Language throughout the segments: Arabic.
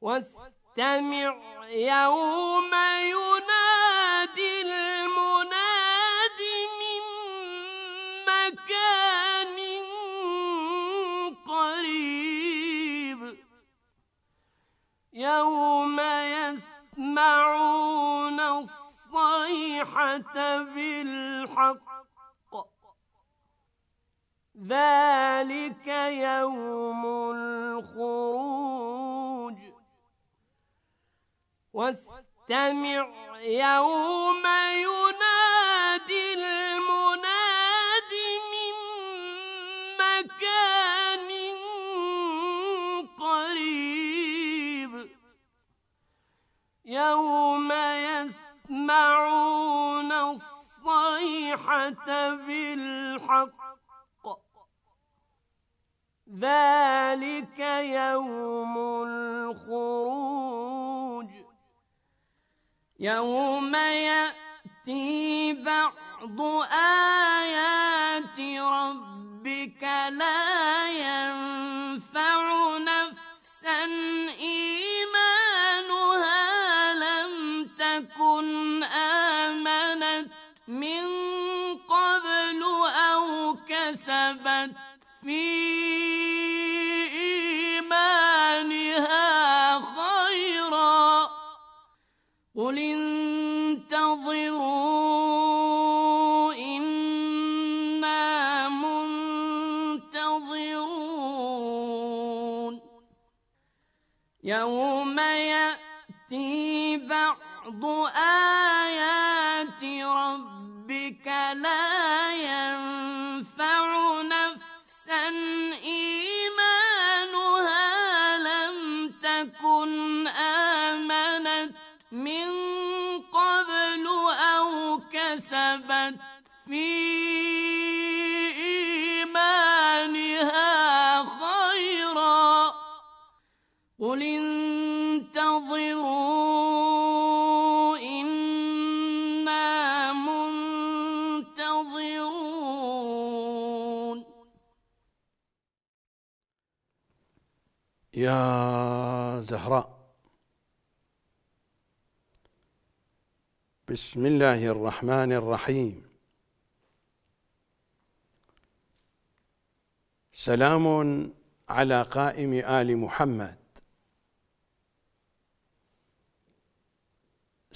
واستمع يوم ينادي المنادي من مكان قريب يوم يسمعون الصيحة بالحق ذلك يوم الخروج واستمع يوم ينادي المناد من مكان قريب يوم يسمعون الصيحة بالحق ذلك يوم الخروج يوم يأتي بعض آيات ربك لا ينفع قل إن قل انتظروا إنا منتظرون يا زهراء بسم الله الرحمن الرحيم سلام على قائم ال محمد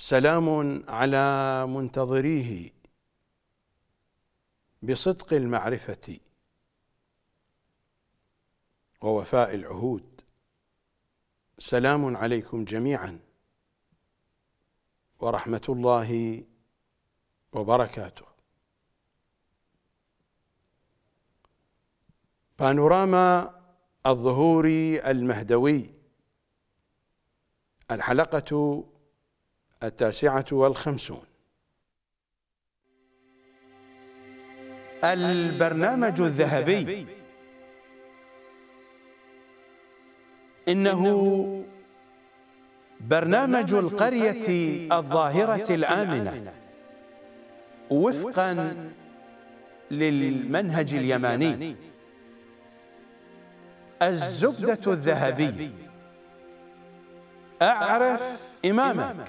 سلام على منتظريه بصدق المعرفة ووفاء العهود سلام عليكم جميعا ورحمة الله وبركاته بانوراما الظهور المهدوي الحلقة التاسعة والخمسون البرنامج الذهبي إنه برنامج القرية الظاهرة الآمنة وفقا للمنهج اليماني الزبدة الذهبية أعرف إمامك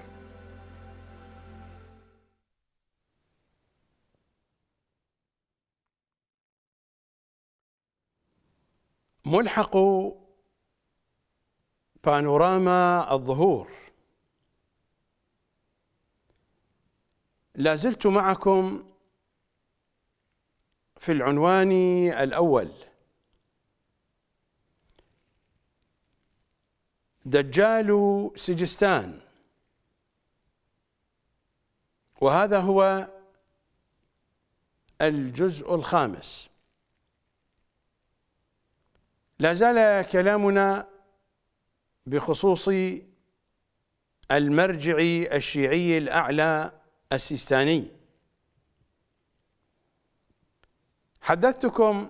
ملحق بانوراما الظهور لازلت معكم في العنوان الأول دجال سجستان وهذا هو الجزء الخامس لا زال كلامنا بخصوص المرجع الشيعي الأعلى السيستاني حدثتكم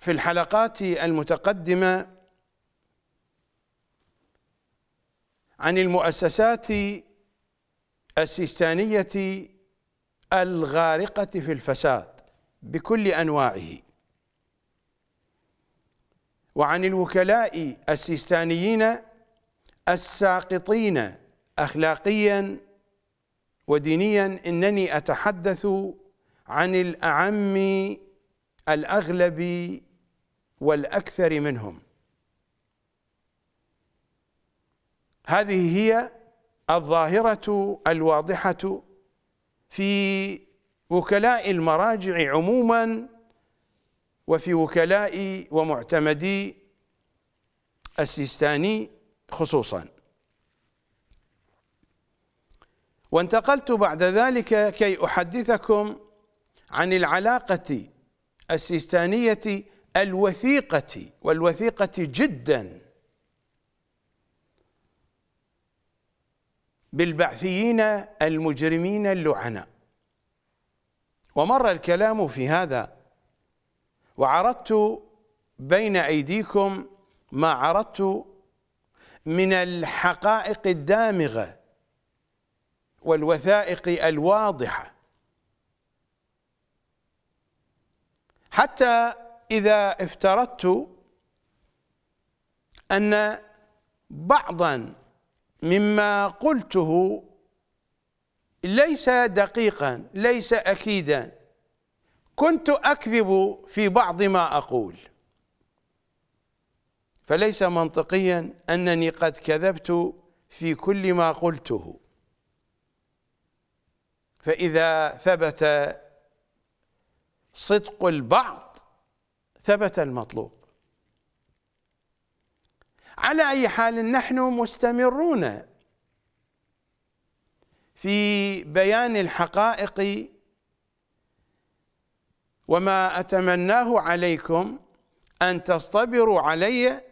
في الحلقات المتقدمة عن المؤسسات السيستانية الغارقة في الفساد بكل أنواعه وعن الوكلاء السيستانيين الساقطين أخلاقيا ودينيا إنني أتحدث عن الأعم الأغلب والأكثر منهم هذه هي الظاهرة الواضحة في وكلاء المراجع عموماً وفي وكلائي ومعتمدي السيستاني خصوصا وانتقلت بعد ذلك كي أحدثكم عن العلاقة السيستانية الوثيقة والوثيقة جدا بالبعثيين المجرمين اللعناء ومر الكلام في هذا وعرضت بين أيديكم ما عرضت من الحقائق الدامغة والوثائق الواضحة حتى إذا افترضت أن بعضا مما قلته ليس دقيقا ليس أكيدا كنت اكذب في بعض ما اقول فليس منطقيا انني قد كذبت في كل ما قلته فاذا ثبت صدق البعض ثبت المطلوب على اي حال نحن مستمرون في بيان الحقائق وما أتمناه عليكم أن تصطبروا علي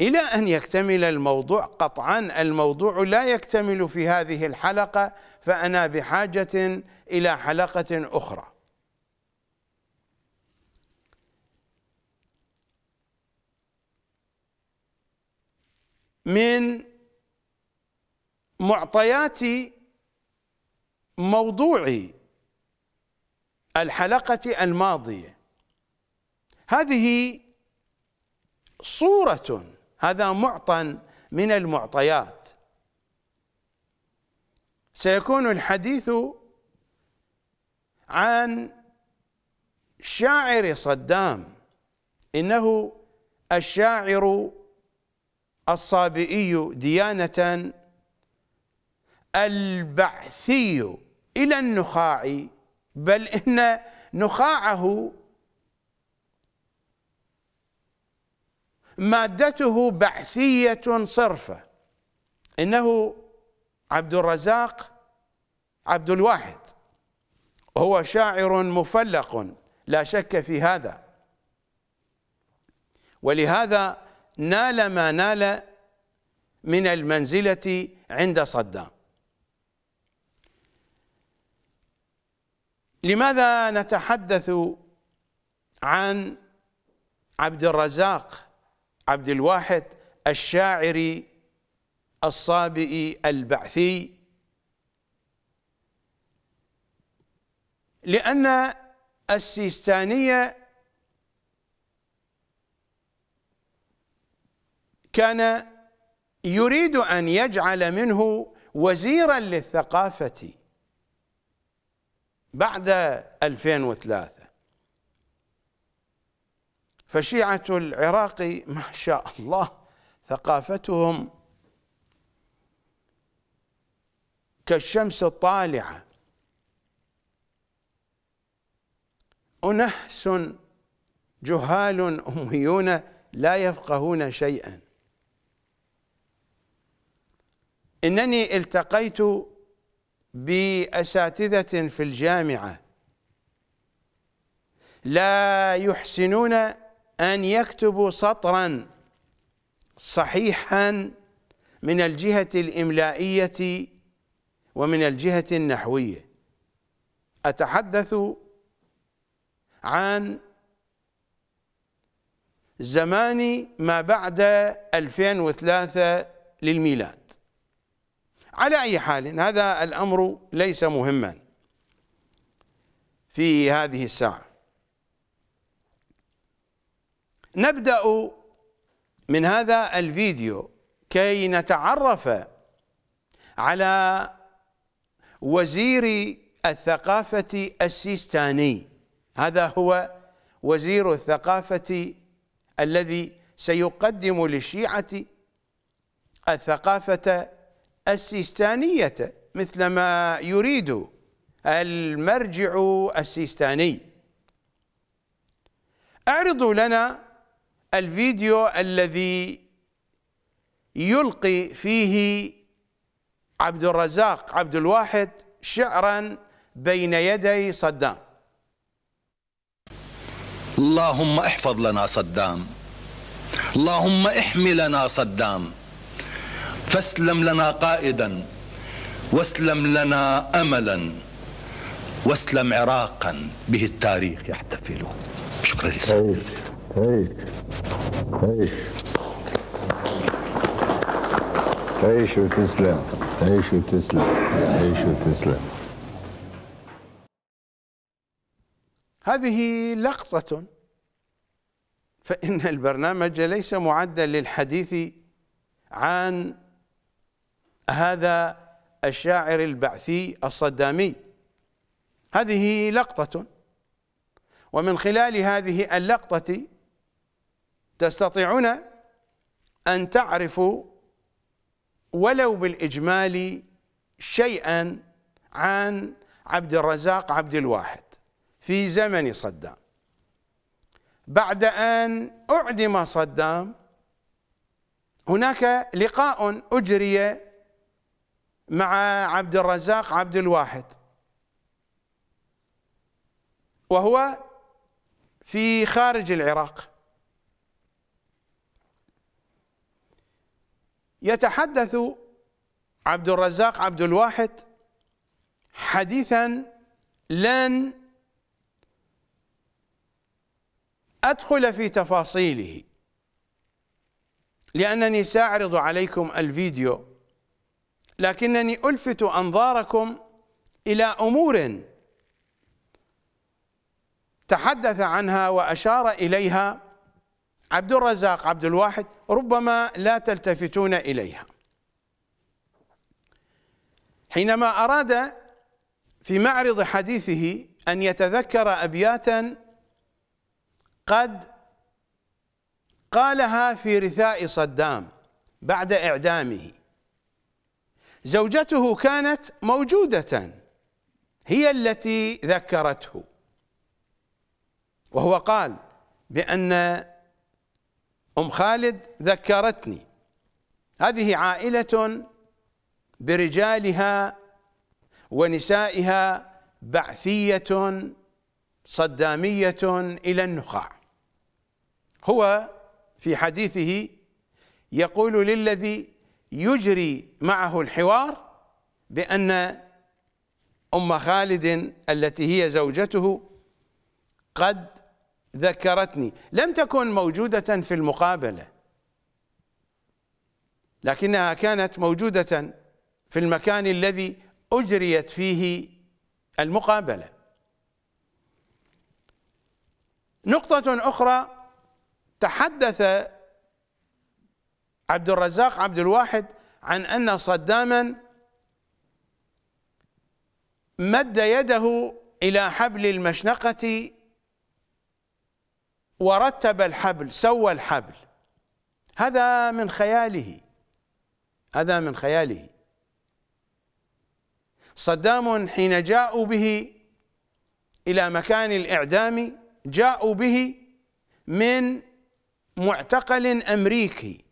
إلى أن يكتمل الموضوع قطعا الموضوع لا يكتمل في هذه الحلقة فأنا بحاجة إلى حلقة أخرى من معطيات موضوعي الحلقة الماضية هذه صورة هذا معطى من المعطيات سيكون الحديث عن شاعر صدام إنه الشاعر الصابئي ديانة البعثي إلى النخاع بل إن نخاعه مادته بعثية صرفة إنه عبد الرزاق عبد الواحد هو شاعر مفلق لا شك في هذا ولهذا نال ما نال من المنزلة عند صدام لماذا نتحدث عن عبد الرزاق عبد الواحد الشاعري الصابئي البعثي لأن السيستانية كان يريد أن يجعل منه وزيرا للثقافة بعد 2003 فشيعة العراق ما شاء الله ثقافتهم كالشمس الطالعة أنحس جهال أميون لا يفقهون شيئا إنني التقيت بأساتذة في الجامعة لا يحسنون أن يكتبوا سطرا صحيحا من الجهة الإملائية ومن الجهة النحوية أتحدث عن زمان ما بعد 2003 للميلاد على أي حال هذا الأمر ليس مهما في هذه الساعة نبدأ من هذا الفيديو كي نتعرف على وزير الثقافة السيستاني هذا هو وزير الثقافة الذي سيقدم للشيعة الثقافة السيستانية مثل ما يريد المرجع السيستاني اعرضوا لنا الفيديو الذي يلقي فيه عبد الرزاق عبد الواحد شعرا بين يدي صدام اللهم احفظ لنا صدام اللهم احمي لنا صدام فاسلم لنا قائدا واسلم لنا املا واسلم عراقا به التاريخ يحتفل شكرا لسيدك عيش عيش تعيش وتسلم تعيش وتسلم تعيش وتسلم هذه لقطة فإن البرنامج ليس معدا للحديث عن هذا الشاعر البعثي الصدامي هذه لقطة ومن خلال هذه اللقطة تستطيعون أن تعرفوا ولو بالإجمال شيئا عن عبد الرزاق عبد الواحد في زمن صدام بعد أن أعدم صدام هناك لقاء أجري مع عبد الرزاق عبد الواحد وهو في خارج العراق يتحدث عبد الرزاق عبد الواحد حديثا لن ادخل في تفاصيله لانني ساعرض عليكم الفيديو لكنني ألفت أنظاركم إلى أمور تحدث عنها وأشار إليها عبد الرزاق عبد الواحد ربما لا تلتفتون إليها حينما أراد في معرض حديثه أن يتذكر أبياتا قد قالها في رثاء صدام بعد إعدامه زوجته كانت موجودة هي التي ذكرته وهو قال بأن أم خالد ذكرتني هذه عائلة برجالها ونسائها بعثية صدامية إلى النخاع هو في حديثه يقول للذي يجري معه الحوار بأن أم خالد التي هي زوجته قد ذكرتني لم تكن موجودة في المقابلة لكنها كانت موجودة في المكان الذي أجريت فيه المقابلة نقطة أخرى تحدث عبد الرزاق عبد الواحد عن أن صداما مد يده إلى حبل المشنقة ورتب الحبل سوى الحبل هذا من خياله هذا من خياله صدام حين جاءوا به إلى مكان الإعدام جاءوا به من معتقل أمريكي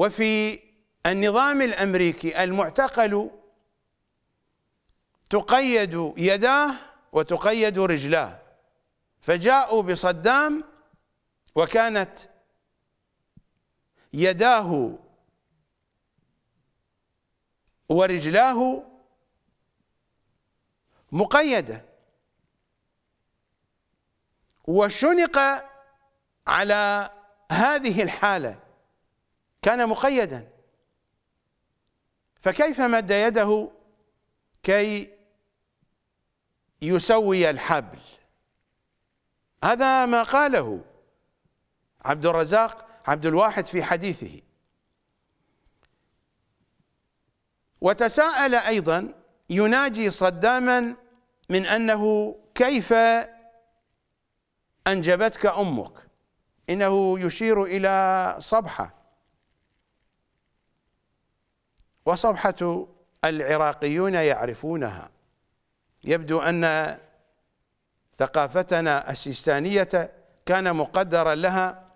وفي النظام الامريكي المعتقل تقيد يداه وتقيد رجلاه فجاءوا بصدام وكانت يداه ورجلاه مقيده وشنق على هذه الحاله كان مقيدا فكيف مد يده كي يسوي الحبل هذا ما قاله عبد الرزاق عبد الواحد في حديثه وتساءل ايضا يناجي صداما من انه كيف انجبتك امك انه يشير الى صبحه وصفحة العراقيون يعرفونها يبدو أن ثقافتنا السيستانية كان مقدرا لها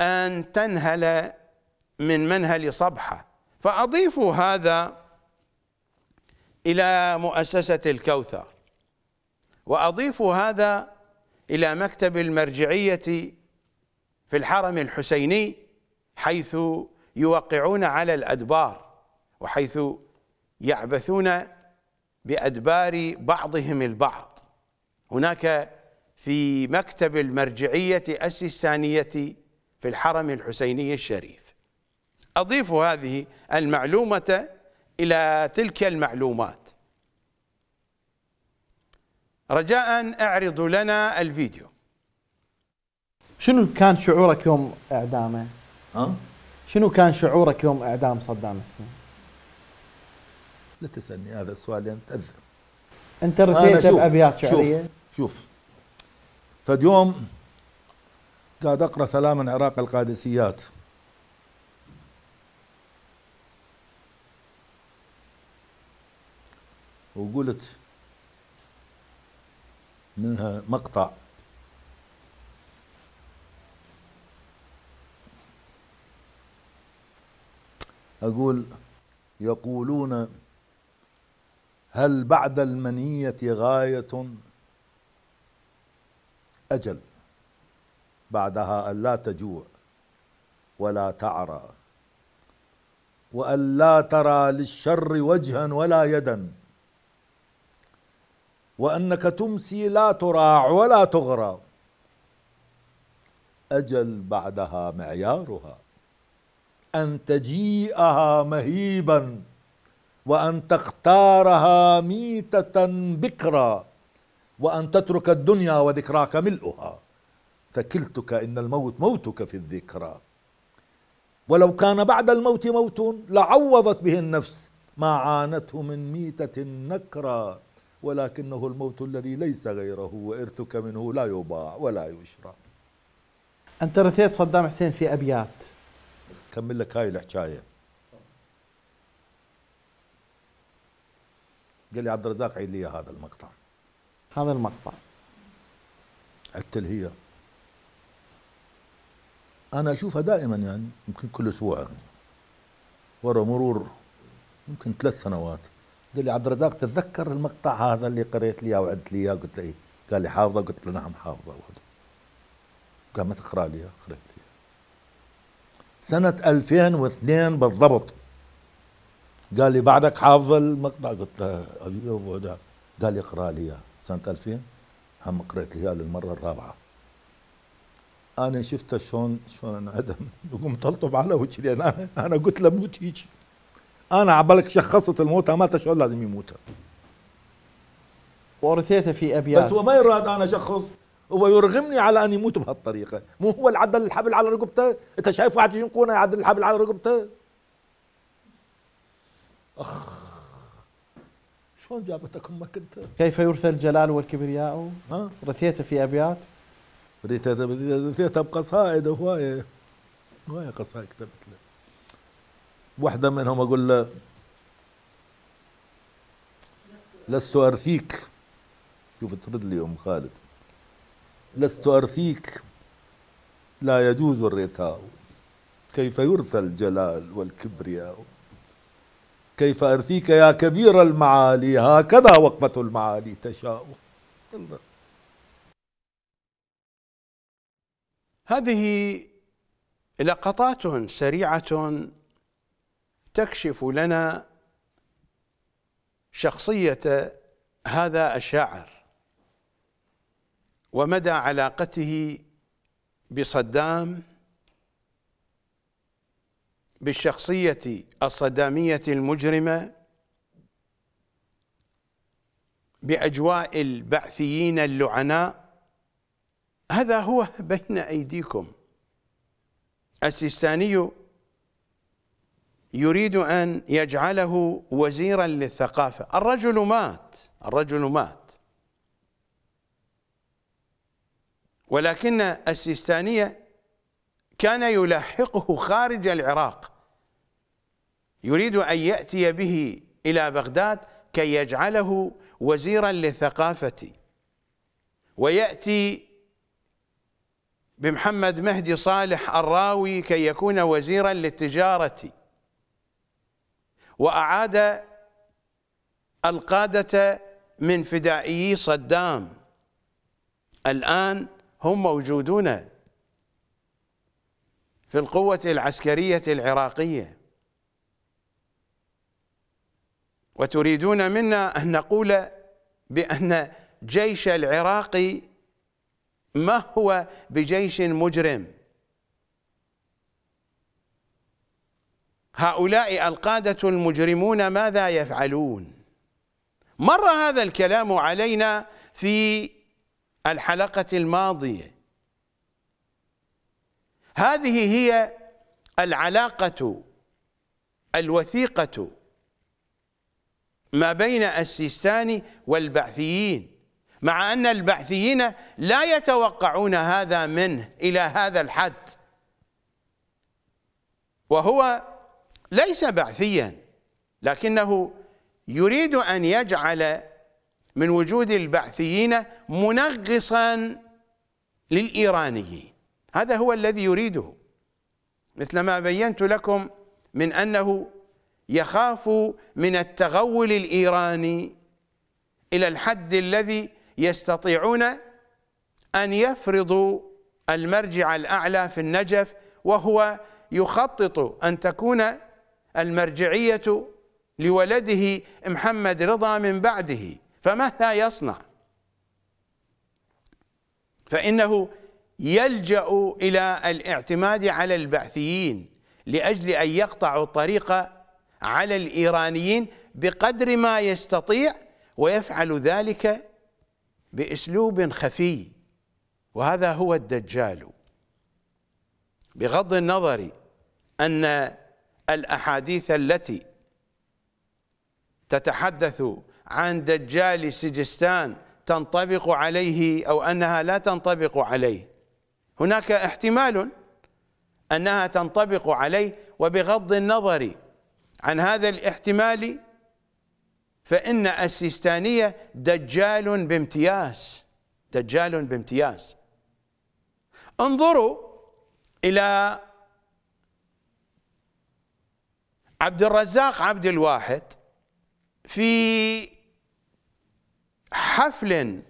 أن تنهل من منهل صبحة فأضيفوا هذا إلى مؤسسة الكوثر وأضيفوا هذا إلى مكتب المرجعية في الحرم الحسيني حيث يوقعون على الأدبار وحيث يعبثون بأدبار بعضهم البعض هناك في مكتب المرجعية السيستانية في الحرم الحسيني الشريف أضيف هذه المعلومة إلى تلك المعلومات رجاء اعرضوا لنا الفيديو شنو كان شعورك يوم اعدامه؟ ها؟ شنو كان شعورك يوم اعدام صدام حسين؟ لا تسالني هذا السؤال لان تاذى انت رثيت بابيات شعريه؟ شوف, شوف فد يوم قاعد اقرا سلام العراق القادسيات وقلت منها مقطع أقول يقولون هل بعد المنية غاية أجل بعدها ألا تجوع ولا تعرى وألا ترى للشر وجها ولا يدا وأنك تمسي لا تراع ولا تغرى أجل بعدها معيارها أن تجيئها مهيبا وأن تختارها ميتة بكرا وأن تترك الدنيا وذكراك ملؤها فكلتك إن الموت موتك في الذكرى ولو كان بعد الموت موت لعوضت به النفس ما عانته من ميتة نكرا ولكنه الموت الذي ليس غيره وإرثك منه لا يباع ولا يشرى أنت رثيت صدام حسين في أبيات كمل لك هاي الحكايه قال لي عبد الرزاق عيد لي هذا المقطع هذا المقطع عدت هي انا اشوفها دائما يعني يمكن كل اسبوع يعني ورا مرور يمكن ثلاث سنوات قال لي عبد الرزاق تتذكر المقطع هذا اللي قريت لي اياه وعدت لي اياه قلت له إيه؟ قال لي حافظه قلت له نعم حافظه قال ما تقرا لي قريت سنة 2002 بالضبط قال لي بعدك حافظ المقطع قلت له قال لي اقرا لي اياه سنة 2000 هم قريت لي اياه للمرة الرابعة انا شفته شلون شلون انعدم قمت الطب على وجهي انا انا قلت له موت هيجي انا عبالك شخصت الموتى مات شلون لازم يموت ورثيته في ابيات بس هو ما يراد انا شخص هو يرغمني على ان يموت بهالطريقه مو هو اللي عدل الحبل على رقبته انت شايف واحد ينقونه يعدل الحبل على رقبته اخ شلون جابتك امك انت كيف يرثى الجلال والكبرياء ها رثيته في ابيات رثيته رثيته بقصائد هوايه هوايه قصائد كتبت له واحده منهم اقول له لست ارثيك شوف ترد لي ام خالد لست أرثيك لا يجوز الرثاء كيف يرثى الجلال والكبرياء كيف أرثيك يا كبير المعالي هكذا وقفة المعالي تشاء الله هذه لقطات سريعة تكشف لنا شخصية هذا الشاعر ومدى علاقته بصدام بالشخصية الصدامية المجرمة بأجواء البعثيين اللعناء هذا هو بين أيديكم السيستاني يريد أن يجعله وزيرا للثقافة الرجل مات الرجل مات ولكن السيستانية كان يلاحقه خارج العراق يريد أن يأتي به إلى بغداد كي يجعله وزيرا للثقافة ويأتي بمحمد مهدي صالح الراوي كي يكون وزيرا للتجارة وأعاد القادة من فدائيي صدام الآن هم موجودون في القوة العسكرية العراقية وتريدون منا أن نقول بأن جيش العراق ما هو بجيش مجرم هؤلاء القادة المجرمون ماذا يفعلون مر هذا الكلام علينا في الحلقة الماضية هذه هي العلاقة الوثيقة ما بين السيستاني والبعثيين مع أن البعثيين لا يتوقعون هذا منه إلى هذا الحد وهو ليس بعثيا لكنه يريد أن يجعل من وجود البعثيين منغصا للايرانيين هذا هو الذي يريده مثل ما بينت لكم من أنه يخاف من التغول الإيراني إلى الحد الذي يستطيعون أن يفرضوا المرجع الأعلى في النجف وهو يخطط أن تكون المرجعية لولده محمد رضا من بعده فمهما يصنع فإنه يلجأ إلى الاعتماد على البعثيين لأجل أن يقطعوا الطريق على الإيرانيين بقدر ما يستطيع ويفعل ذلك بأسلوب خفي وهذا هو الدجال بغض النظر أن الأحاديث التي تتحدث عن دجال سجستان تنطبق عليه أو أنها لا تنطبق عليه هناك احتمال أنها تنطبق عليه وبغض النظر عن هذا الاحتمال فإن السيستانية دجال بامتياز دجال بامتياز انظروا إلى عبد الرزاق عبد الواحد في حفل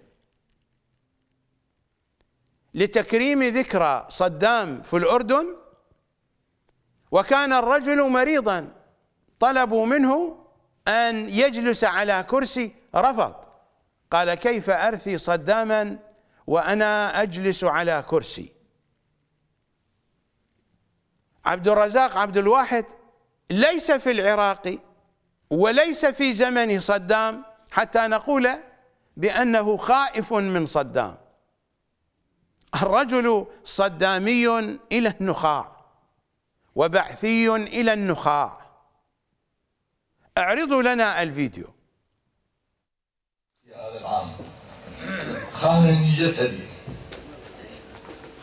لتكريم ذكرى صدام في الأردن وكان الرجل مريضا طلبوا منه أن يجلس على كرسي رفض قال كيف أرثي صداما وأنا أجلس على كرسي عبد الرزاق عبد الواحد ليس في العراق وليس في زمن صدام حتى نقول بأنه خائف من صدام الرجل صدامي إلى النخاع وبعثي إلى النخاع اعرضوا لنا الفيديو في هذا العام خانني جسدي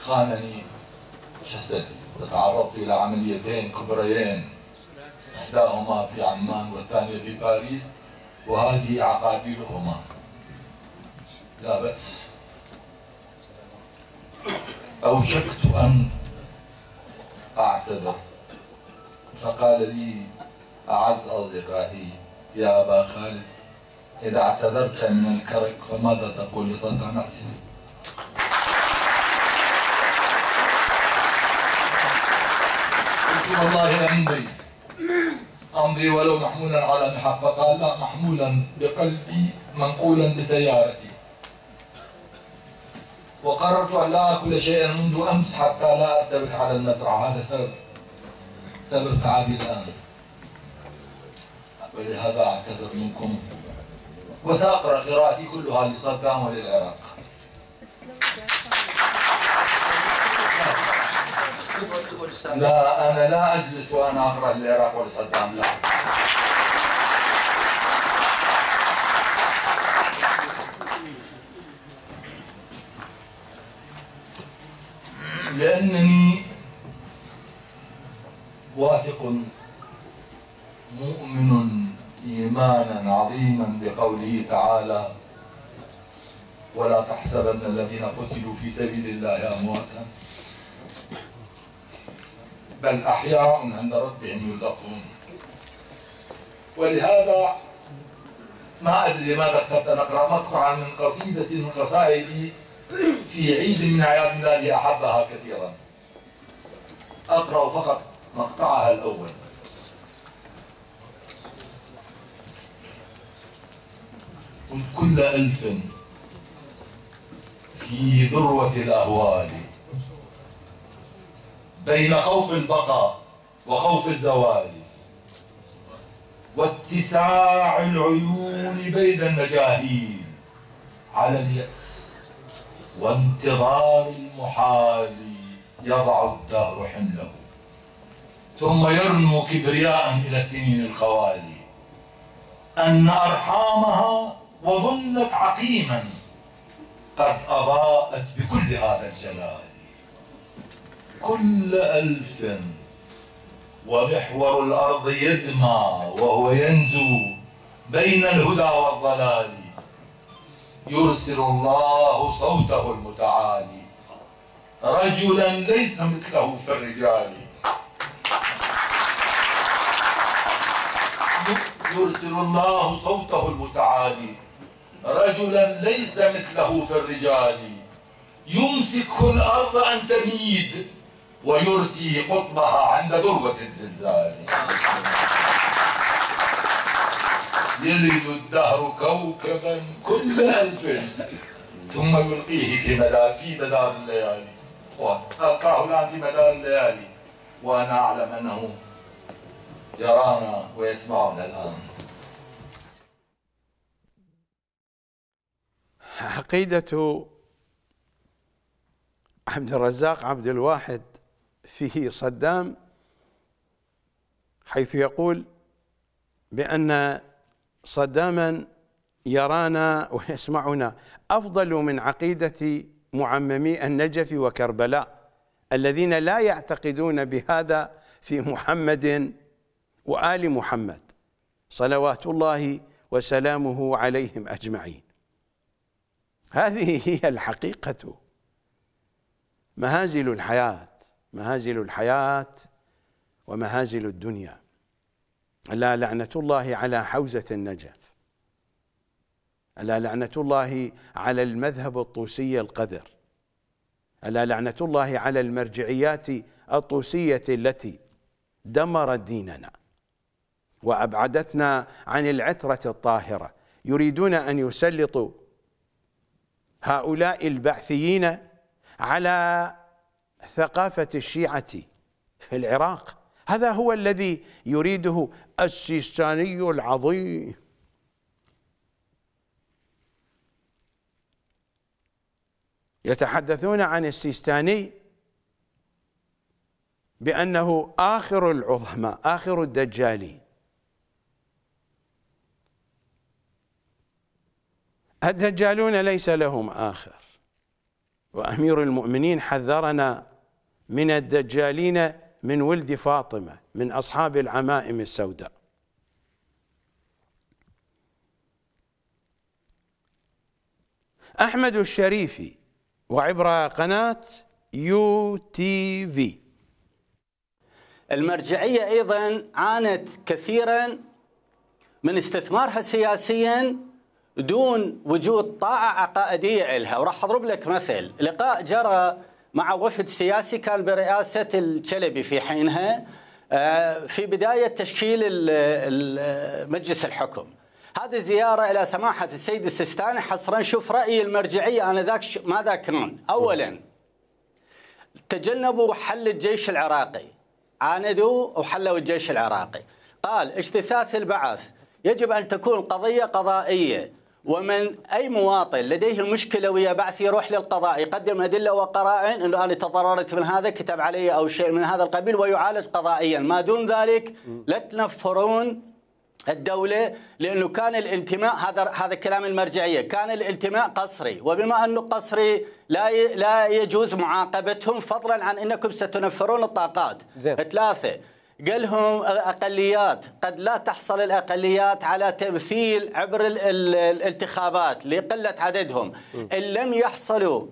خانني جسدي وتعرضت إلى عمليتين كبريين إحداهما في عمان والثانية في باريس وهذه عقابيلهما لا بأس أوشكت أن أعتذر فقال لي أعز أصدقائي يا أبا خالد إذا اعتذرت من الكرك فماذا تقول لصدق نفسي؟ قلت والله أمضي أمضي ولو محمولا على محفظة قال لا محمولا بقلبي منقولا بسيارتي وقررت أن لا أكل شيئا منذ أمس حتى لا أرتبك على المزرعة هذا سبب سبب تعبي الآن ولهذا أعتذر منكم وسأقرأ قراءتي كلها لصدام وللعراق لا أنا لا أجلس وأنا أقرأ للعراق ولصدام لا لأنني واثق مؤمن إيمانا عظيما بقوله تعالى ولا تحسبن الذين قتلوا في سبيل الله أمواتا بل أحياء عند ربهم يرزقون ولهذا ما أدري لماذا اخترت أن أقرأ مقطعا من قصيدة من قصائدي في عيد من أعياد ميلادي أحبها كثيرا أقرأ فقط مقطعها الأول قل كل ألف في ذروة الأهوال بين خوف البقاء وخوف الزوال واتساع العيون بين المجاهيل على اليأس وانتظار المحال يضع الدهر حمله ثم يرنو كبرياء إلى سنين الخوالي أن أرحامها وظلت عقيما قد أضاءت بكل هذا الجلال كل ألف ومحور الأرض يدمى وهو ينزو بين الهدى والضلال يرسل الله صوته المتعالي رجلا ليس مثله في الرجال يرسل الله صوته المتعالي رجلا ليس مثله في الرجال يمسك الأرض أن تميد ويرسي قطبها عند ذروة الزلزال يلد الدهر كوكبا كل ألف ثم يلقيه في مدار في مدار الليالي والقاه الآن في مدار الليالي وأنا أعلم أنه يرانا ويسمعنا الآن عقيدة عبد الرزاق عبد الواحد في صدام حيث يقول بأن صداما يرانا ويسمعنا أفضل من عقيدة معممي النجف وكربلاء الذين لا يعتقدون بهذا في محمد وآل محمد صلوات الله وسلامه عليهم أجمعين هذه هي الحقيقة مهازل الحياة مهازل الحياة ومهازل الدنيا ألا لعنة الله على حوزة النجف ألا لعنة الله على المذهب الطوسي القذر ألا لعنة الله على المرجعيات الطوسية التي دمرت ديننا وأبعدتنا عن العترة الطاهرة يريدون أن يسلطوا هؤلاء البعثيين على ثقافة الشيعة في العراق هذا هو الذي يريده السيستاني العظيم يتحدثون عن السيستاني بأنه آخر العظماء آخر الدجالين الدجالون ليس لهم آخر وأمير المؤمنين حذرنا من الدجالين من ولد فاطمة من أصحاب العمائم السوداء أحمد الشريفي وعبر قناة يو تي في المرجعية أيضا عانت كثيرا من استثمارها سياسيا دون وجود طاعة عقائدية لها وراح أضرب لك مثل لقاء جرى مع وفد سياسي كان برئاسة الشلبي في حينها آه، في بداية تشكيل مجلس الحكم هذه الزيارة إلى سماحة السيد السيستاني حصرا شوف رأيي المرجعية أنا ذاك ماذا كنون أولا تجنبوا حل الجيش العراقي عاندوا وحلوا الجيش العراقي قال اجتثاث البعث يجب أن تكون قضية قضائية ومن اي مواطن لديه مشكله ويا بعث يروح للقضاء يقدم ادله وقرائن انه انا تضررت من هذا كتب علي او شيء من هذا القبيل ويعالج قضائيا، ما دون ذلك لا تنفرون الدولة لأنه كان الانتماء هذا هذا كلام المرجعية كان الانتماء قصري وبما أنه قصري لا لا يجوز معاقبتهم فضلا عن أنكم ستنفرون الطاقات ثلاثة قال لهم اقليات قد لا تحصل الاقليات على تمثيل عبر الانتخابات لقله عددهم ان لم يحصلوا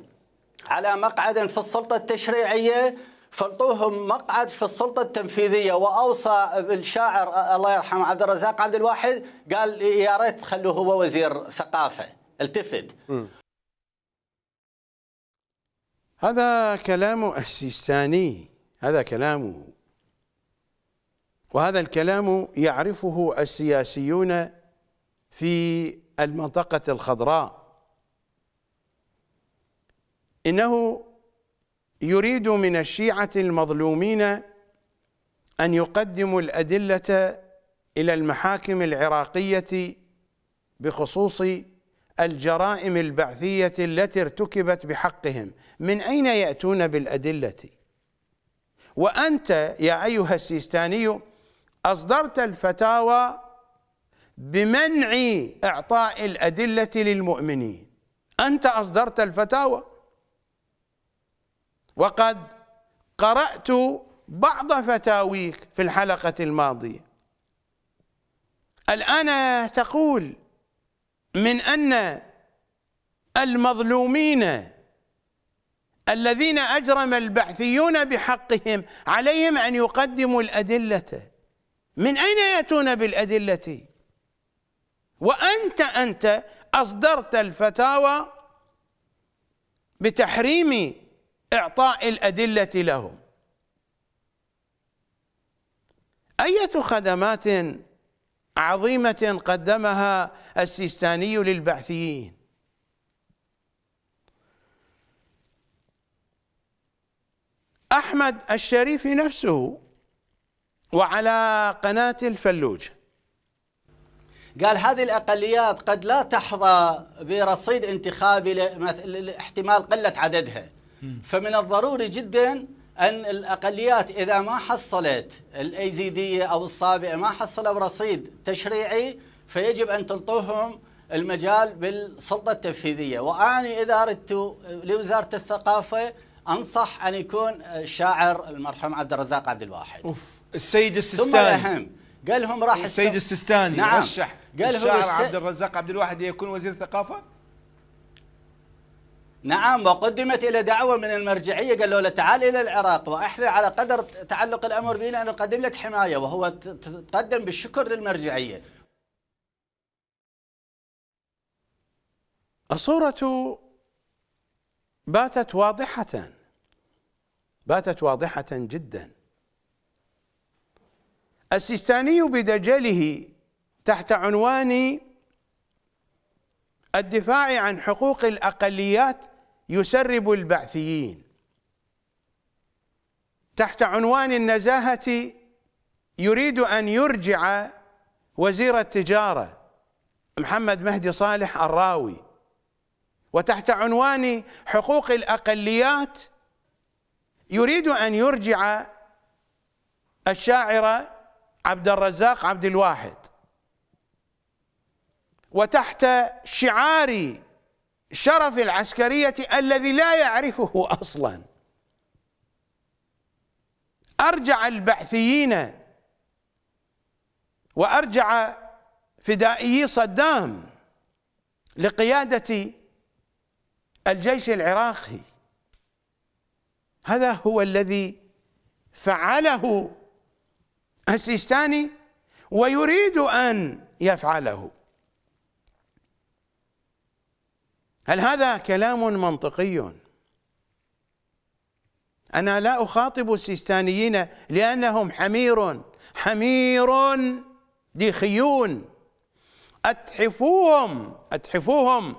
على مقعد في السلطه التشريعيه فلطوهم مقعد في السلطه التنفيذيه واوصى الشاعر الله يرحمه عبد الرزاق عبد الواحد قال يا ريت خلوه هو وزير ثقافه التفت هذا كلام السيستاني هذا كلامه وهذا الكلام يعرفه السياسيون في المنطقة الخضراء إنه يريد من الشيعة المظلومين أن يقدموا الأدلة إلى المحاكم العراقية بخصوص الجرائم البعثية التي ارتكبت بحقهم من أين يأتون بالأدلة؟ وأنت يا أيها السيستاني أصدرت الفتاوى بمنع إعطاء الأدلة للمؤمنين أنت أصدرت الفتاوى وقد قرأت بعض فتاويك في الحلقة الماضية الآن تقول من أن المظلومين الذين أجرم البعثيون بحقهم عليهم أن يقدموا الأدلة من أين يأتون بالأدلة وأنت أنت أصدرت الفتاوى بتحريم إعطاء الأدلة لهم أية خدمات عظيمة قدمها السيستاني للبعثيين أحمد الشريف نفسه وعلى قناة الفلوج قال هذه الأقليات قد لا تحظى برصيد انتخابي لاحتمال قلة عددها فمن الضروري جدا أن الأقليات إذا ما حصلت الأيزيدية أو الصابئة ما حصلوا رصيد تشريعي فيجب أن تلطوهم المجال بالسلطة التنفيذية وأنا إذا أردت لوزارة الثقافة أنصح أن يكون الشاعر المرحوم عبد الرزاق عبد الواحد أوف. السيد السيستاني ثم الأهم قال لهم راح السيد السيستاني نعم رشح قال الشاعر الس... عبد الرزاق عبد الواحد ليكون وزير الثقافة نعم وقدمت إلى دعوة من المرجعية قالوا له تعال إلى العراق وأحلى على قدر تعلق الأمر بنا أن نقدم لك حماية وهو تقدم بالشكر للمرجعية الصورة باتت واضحة باتت واضحة جدا السيستاني بدجله تحت عنوان الدفاع عن حقوق الأقليات يسرب البعثيين تحت عنوان النزاهة يريد أن يرجع وزير التجارة محمد مهدي صالح الراوي وتحت عنوان حقوق الأقليات يريد أن يرجع الشاعرة عبد الرزاق عبد الواحد وتحت شعار شرف العسكرية الذي لا يعرفه أصلا أرجع البعثيين وأرجع فدائيي صدام لقيادة الجيش العراقي هذا هو الذي فعله السيستاني ويريد أن يفعله هل هذا كلام منطقي أنا لا أخاطب السيستانيين لأنهم حمير حمير ديخيون أتحفوهم أتحفوهم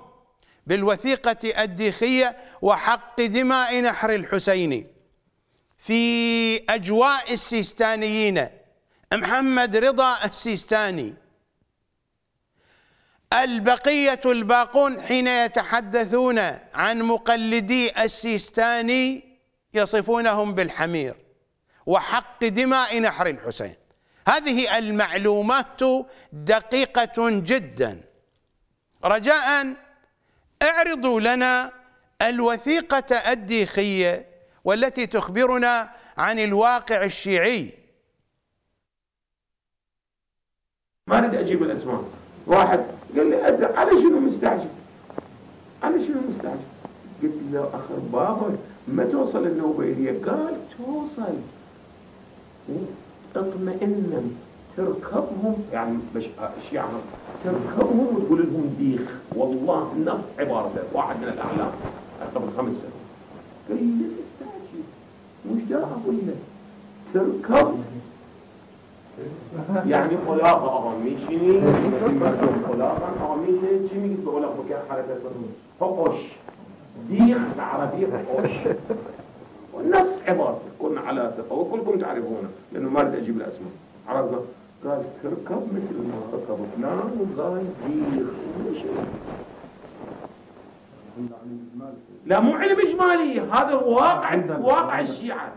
بالوثيقة الديخية وحق دماء نحر الحسين في أجواء السيستانيين محمد رضا السيستاني البقية الباقون حين يتحدثون عن مقلدي السيستاني يصفونهم بالحمير وحق دماء نحر الحسين هذه المعلومات دقيقة جدا رجاء اعرضوا لنا الوثيقة الديخية والتي تخبرنا عن الواقع الشيعي ما اريد اجيب الاسماء واحد قال لي أزرع على شنو مستعجل على شنو مستعجل قلت له اخر بابك ما توصل النوبة الي قال توصل اطمئن تركبهم يعني مش يعني تركبهم وتقول لهم ديخ والله نفس عبارته واحد من الاعلام قبل خمس سنوات قال لي مستعجل وش دا اقول لك تركب یعنی خلاق آقا میشینی خلاقا آقا میشه چی میگید به قول خود که حرکت فقش ديخ و قش والنص عبارة كن على ثقة وكلكم تعرفونه لأنه ما بدي أجيب الأسماء عرفنا قال تركب مثل ما ركب فلان وقال ديخ لا مو علم إجمالي هذا واقع واقع الشيعة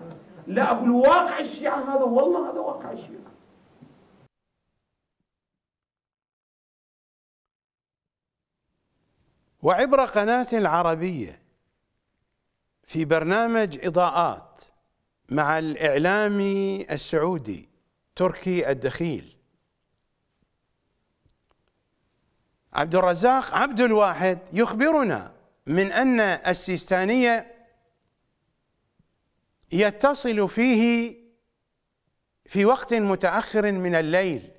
لا أقول واقع الشيعة هذا والله هذا واقع الشيعة وعبر قناة العربية في برنامج إضاءات مع الإعلامي السعودي تركي الدخيل عبد الرزاق عبد الواحد يخبرنا من أن السيستانية يتصل فيه في وقت متأخر من الليل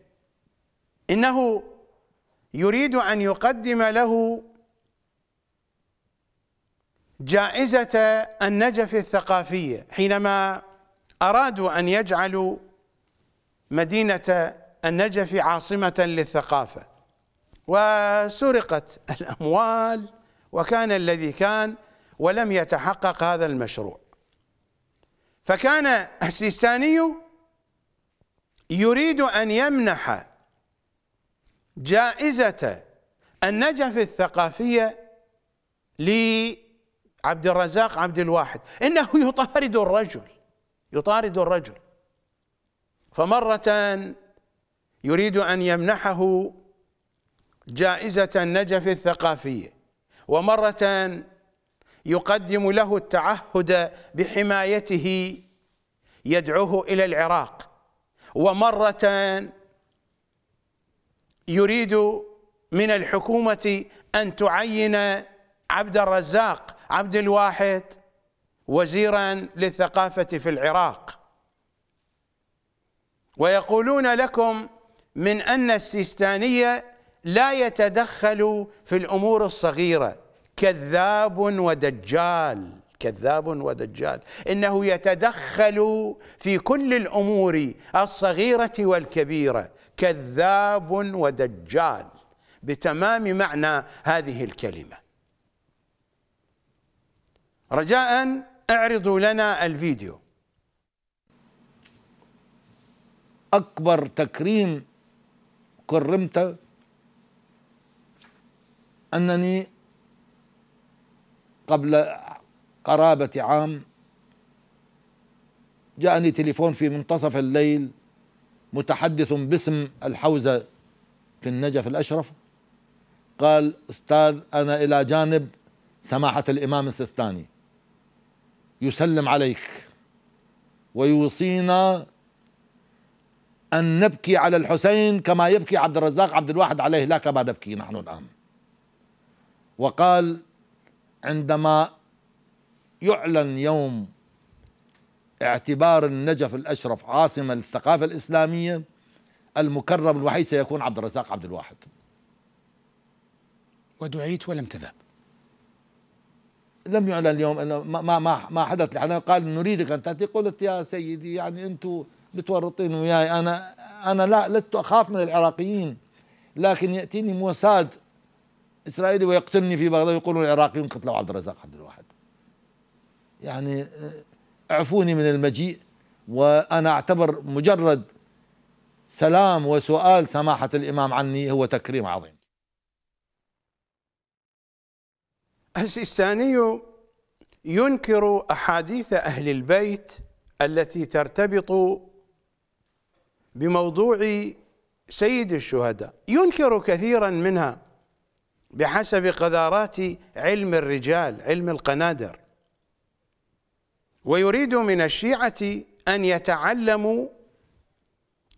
إنه يريد أن يقدم له جائزة النجف الثقافية حينما أرادوا أن يجعلوا مدينة النجف عاصمة للثقافة وسرقت الأموال وكان الذي كان ولم يتحقق هذا المشروع فكان السيستاني يريد أن يمنح جائزة النجف الثقافية للثقافة عبد الرزاق عبد الواحد انه يطارد الرجل يطارد الرجل فمره يريد ان يمنحه جائزه النجف الثقافيه ومره يقدم له التعهد بحمايته يدعوه الى العراق ومره يريد من الحكومه ان تعين عبد الرزاق عبد الواحد وزيرا للثقافة في العراق ويقولون لكم من أن السيستانية لا يتدخل في الأمور الصغيرة كذاب ودجال كذاب ودجال إنه يتدخل في كل الأمور الصغيرة والكبيرة كذاب ودجال بتمام معنى هذه الكلمه رجاء اعرضوا لنا الفيديو أكبر تكريم كرمته أنني قبل قرابة عام جاءني تليفون في منتصف الليل متحدث باسم الحوزة في النجف الأشرف قال أستاذ أنا إلى جانب سماحة الإمام السيستاني يسلم عليك ويوصينا أن نبكي على الحسين كما يبكي عبد الرزاق عبد الواحد عليه لا كما نبكي نحن الآن وقال عندما يعلن يوم اعتبار النجف الأشرف عاصمة للثقافة الإسلامية المكرم الوحيد سيكون عبد الرزاق عبد الواحد ودعيت ولم تذهب لم يعلن اليوم انه ما ما ما حدث لحنا قال نريدك ان تاتي قلت يا سيدي يعني انتم متورطين وياي انا انا لا لست اخاف من العراقيين لكن ياتيني موساد اسرائيلي ويقتلني في بغداد ويقولوا العراقيين قتلوا عبد الرزاق عبد الواحد يعني آه، اعفوني من المجيء وانا اعتبر مجرد سلام وسؤال سماحه الامام عني هو تكريم عظيم السيستاني ينكر أحاديث أهل البيت التي ترتبط بموضوع سيد الشهداء ينكر كثيرا منها بحسب قذارات علم الرجال علم القنادر ويريد من الشيعة أن يتعلموا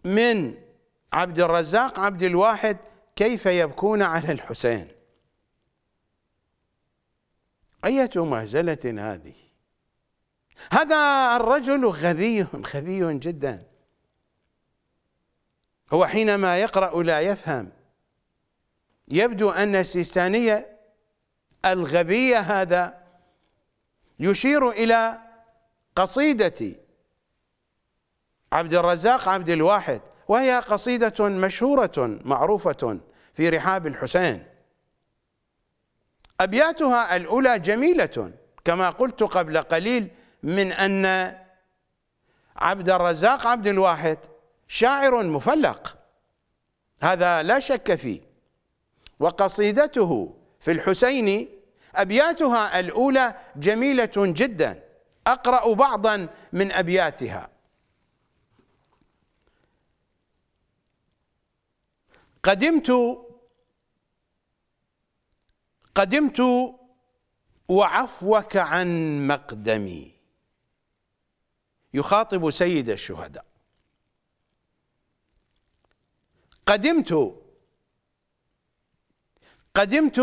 من عبد الرزاق عبد الواحد كيف يبكون على الحسين أية مهزلة هذه هذا الرجل غبي غبي جدا هو حينما يقرأ لا يفهم يبدو أن السيستاني الغبي هذا يشير إلى قصيدة عبد الرزاق عبد الواحد وهي قصيدة مشهورة معروفة في رحاب الحسين أبياتها الأولى جميلة كما قلت قبل قليل من أن عبد الرزاق عبد الواحد شاعر مفلق هذا لا شك فيه وقصيدته في الحسين أبياتها الأولى جميلة جدا أقرأ بعضا من أبياتها قدمت قدمت وعفوك عن مقدمي يخاطب سيد الشهداء قدمت قدمت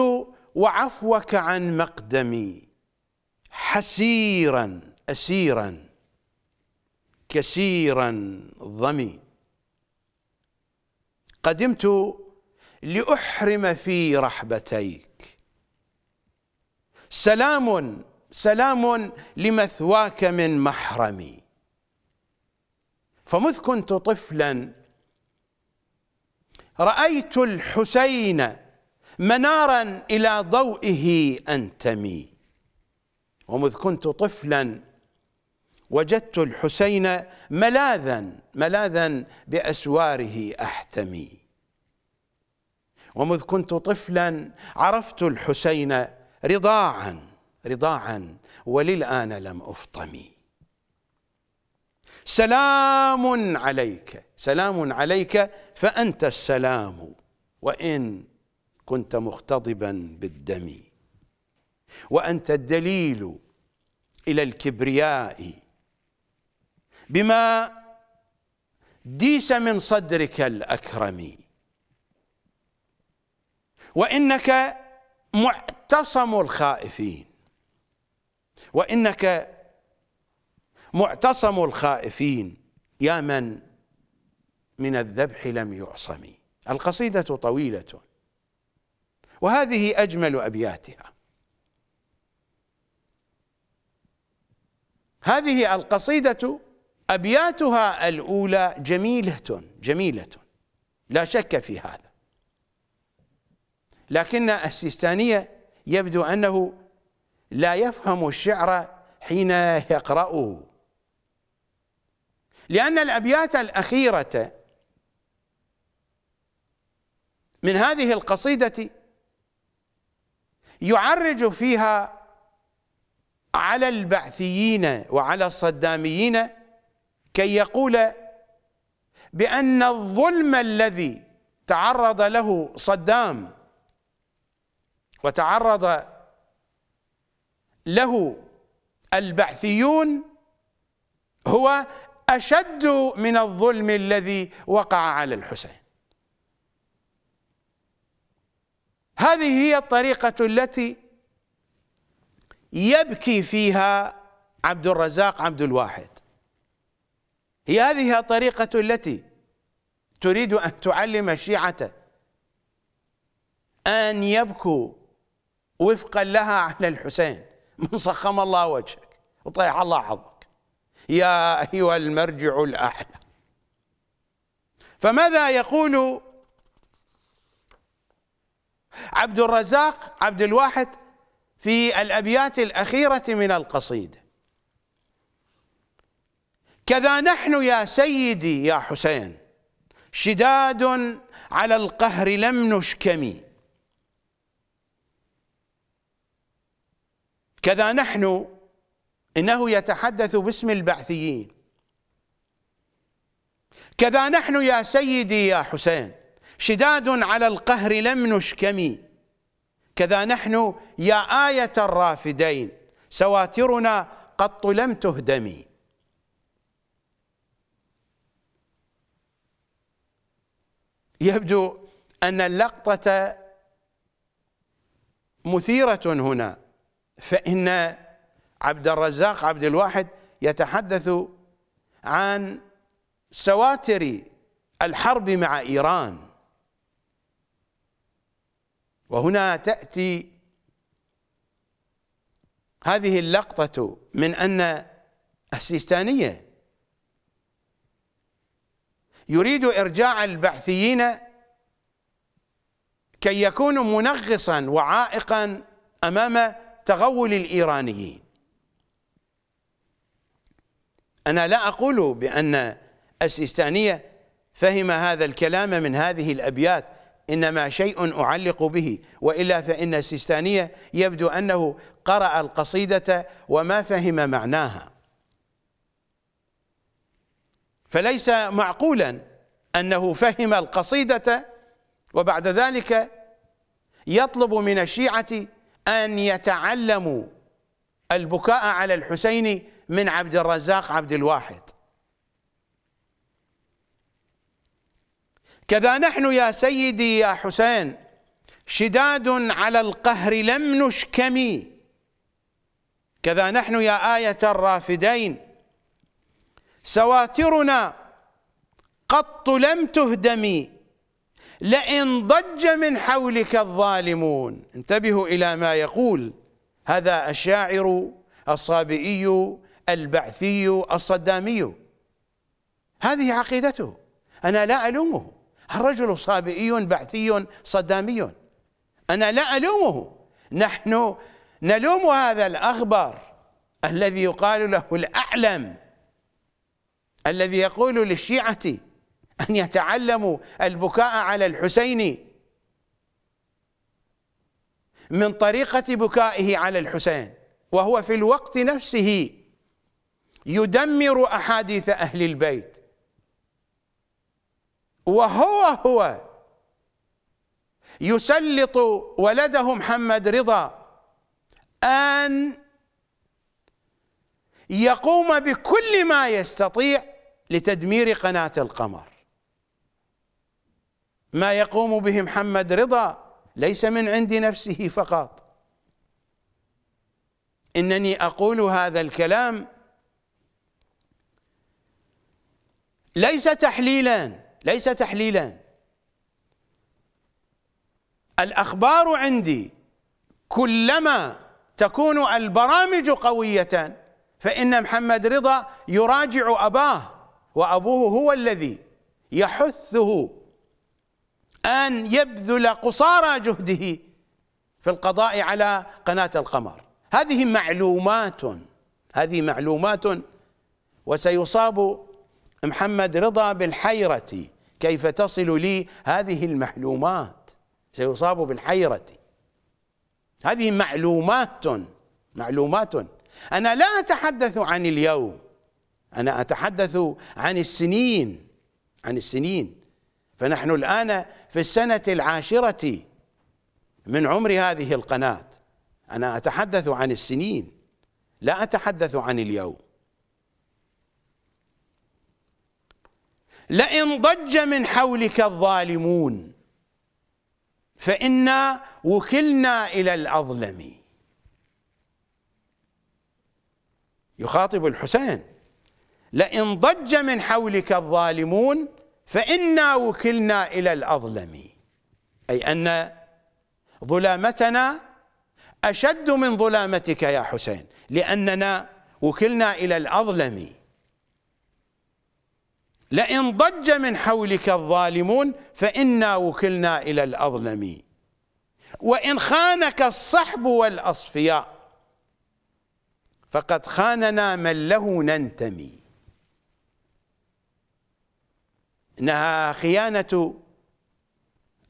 وعفوك عن مقدمي حسيرا أسيرا كسيرا ظمي قدمت لأحرم في رحبتيك سلام سلام لمثواك من محرمي فمذ كنت طفلا رأيت الحسين منارا إلى ضوئه أنتمي ومذ كنت طفلا وجدت الحسين ملاذا ملاذا بأسواره أحتمي ومذ كنت طفلا عرفت الحسين رضاعا رضاعا وللآن لم أفطمي سلام عليك سلام عليك فأنت السلام وإن كنت مختضبا بالدم وأنت الدليل إلى الكبرياء بما ديس من صدرك الأكرم وإنك معتصم الخائفين وانك معتصم الخائفين يا من من الذبح لم يعصم القصيده طويله وهذه اجمل ابياتها هذه القصيده ابياتها الاولى جميله جميله لا شك في هذا لكن السيستانية يبدو أنه لا يفهم الشعر حين يقرأه لأن الأبيات الأخيرة من هذه القصيدة يعرج فيها على البعثيين وعلى الصداميين كي يقول بأن الظلم الذي تعرض له صدام وتعرض له البعثيون هو أشد من الظلم الذي وقع على الحسين هذه هي الطريقة التي يبكي فيها عبد الرزاق عبد الواحد هي هذه الطريقة التي تريد أن تعلم الشيعة أن يبكوا وفقا لها على الحسين من صخم الله وجهك وطيح الله عضك يا أيها المرجع الأعلى فماذا يقول عبد الرزاق عبد الواحد في الأبيات الأخيرة من القصيدة كذا نحن يا سيدي يا حسين شداد على القهر لم نشكمي كذا نحن إنه يتحدث باسم البعثيين كذا نحن يا سيدي يا حسين شداد على القهر لم نشكم كذا نحن يا آية الرافدين سواترنا قط لم تهدمي يبدو أن اللقطة مثيرة هنا فإن عبد الرزاق عبد الواحد يتحدث عن سواتر الحرب مع إيران وهنا تأتي هذه اللقطة من أن السيستانية يريد إرجاع البعثيين كي يكونوا منغصا وعائقا أمام تغول الإيرانيين أنا لا أقول بأن السيستانية فهم هذا الكلام من هذه الأبيات إنما شيء أعلق به وإلا فإن السيستانية يبدو أنه قرأ القصيدة وما فهم معناها فليس معقولا أنه فهم القصيدة وبعد ذلك يطلب من الشيعة أن يتعلموا البكاء على الحسين من عبد الرزاق عبد الواحد كذا نحن يا سيدي يا حسين شداد على القهر لم نشكم كذا نحن يا آية الرافدين سواترنا قط لم تهدمي لئن ضج من حولك الظالمون انتبهوا إلى ما يقول هذا الشاعر الصابئي البعثي الصدامي هذه عقيدته أنا لا ألومه الرجل صابئي بعثي صدامي أنا لا ألومه نحن نلوم هذا الأخبر الذي يقال له الأعلم الذي يقول للشيعة أن يتعلموا البكاء على الحسين من طريقة بكائه على الحسين وهو في الوقت نفسه يدمر أحاديث أهل البيت وهو هو يسلط ولده محمد رضا أن يقوم بكل ما يستطيع لتدمير قناة القمر ما يقوم به محمد رضا ليس من عند نفسه فقط انني اقول هذا الكلام ليس تحليلا ليس تحليلا الاخبار عندي كلما تكون البرامج قويه فان محمد رضا يراجع اباه وابوه هو الذي يحثه أن يبذل قصارى جهده في القضاء على قناة القمر هذه معلومات هذه معلومات وسيصاب محمد رضا بالحيرة كيف تصل لي هذه المعلومات سيصاب بالحيرة هذه معلومات معلومات أنا لا أتحدث عن اليوم أنا أتحدث عن السنين عن السنين فنحن الآن في السنة العاشرة من عمر هذه القناة أنا أتحدث عن السنين لا أتحدث عن اليوم لئن ضج من حولك الظالمون فإنا وكلنا إلى الأظلم يخاطب الحسين لئن ضج من حولك الظالمون فإنا وكلنا إلى الأظلم أي أن ظلامتنا أشد من ظلامتك يا حسين لأننا وكلنا إلى الأظلم لئن ضج من حولك الظالمون فإنا وكلنا إلى الأظلم وإن خانك الصحب والأصفياء فقد خاننا من له ننتمي انها خيانه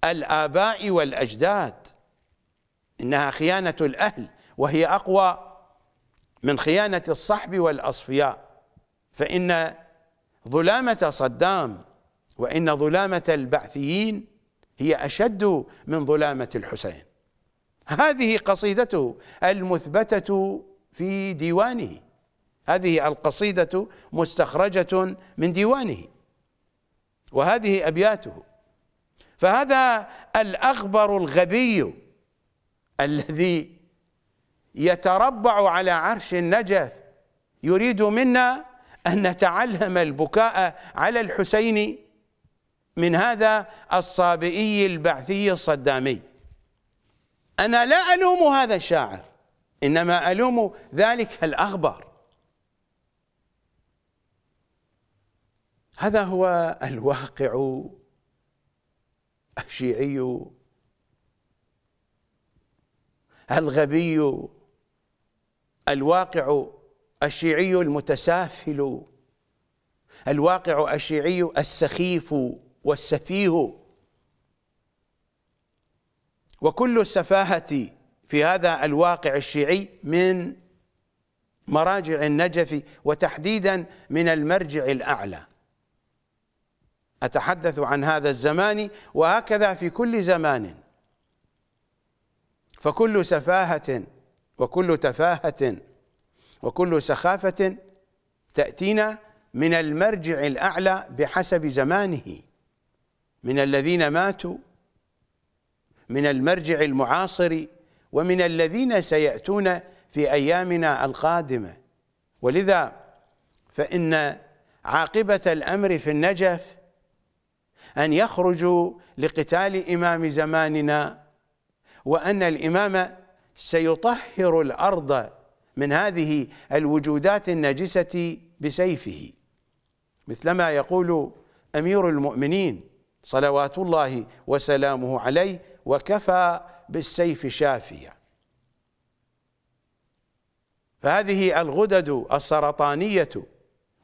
الاباء والاجداد انها خيانه الاهل وهي اقوى من خيانه الصحب والاصفياء فان ظلامه صدام وان ظلامه البعثيين هي اشد من ظلامه الحسين هذه قصيدته المثبته في ديوانه هذه القصيده مستخرجه من ديوانه وهذه أبياته فهذا الأغبر الغبي الذي يتربع على عرش النجف يريد منا أن نتعلم البكاء على الحسين من هذا الصابئي البعثي الصدامي أنا لا ألوم هذا الشاعر إنما ألوم ذلك الأغبر هذا هو الواقع الشيعي الغبي الواقع الشيعي المتسافل الواقع الشيعي السخيف والسفيه وكل السفاهة في هذا الواقع الشيعي من مراجع النجف وتحديدا من المرجع الأعلى أتحدث عن هذا الزمان وهكذا في كل زمان فكل سفاهة وكل تفاهة وكل سخافة تأتينا من المرجع الأعلى بحسب زمانه من الذين ماتوا من المرجع المعاصر ومن الذين سيأتون في أيامنا القادمة ولذا فإن عاقبة الأمر في النجف أن يخرجوا لقتال إمام زماننا وأن الإمام سيطهر الأرض من هذه الوجودات النجسة بسيفه مثلما يقول أمير المؤمنين صلوات الله وسلامه عليه وكفى بالسيف شافيا فهذه الغدد السرطانية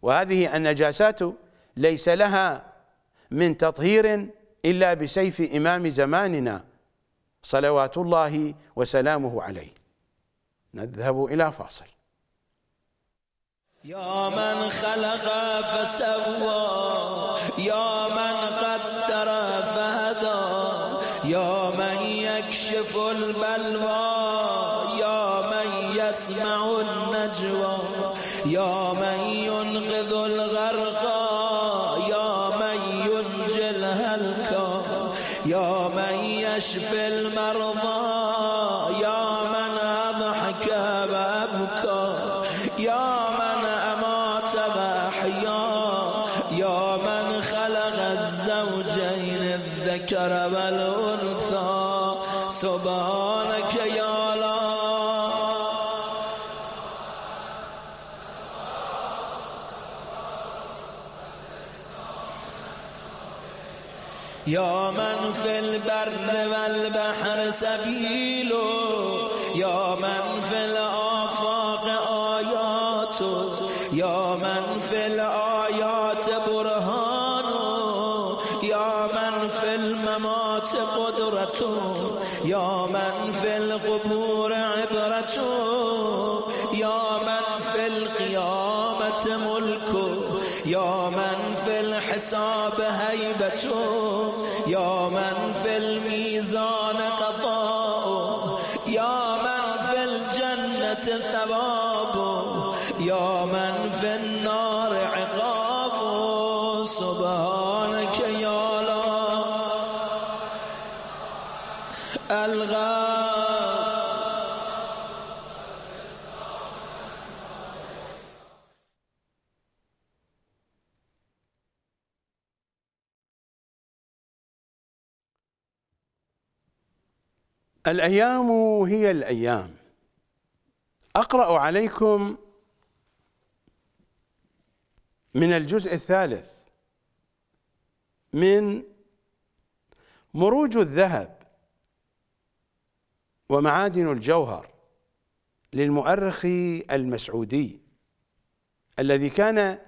وهذه النجاسات ليس لها من تطهير إلا بسيف إمام زماننا صلوات الله وسلامه عليه نذهب إلى فاصل يا من خلق فسوى يا من قلق احیا یا من خلق الزوجین الذکر والانثی سبحانک یا لا یا من فی البر البحر سبیلو الأيام هي الأيام أقرأ عليكم من الجزء الثالث من مروج الذهب ومعادن الجوهر للمؤرخ المسعودي الذي كان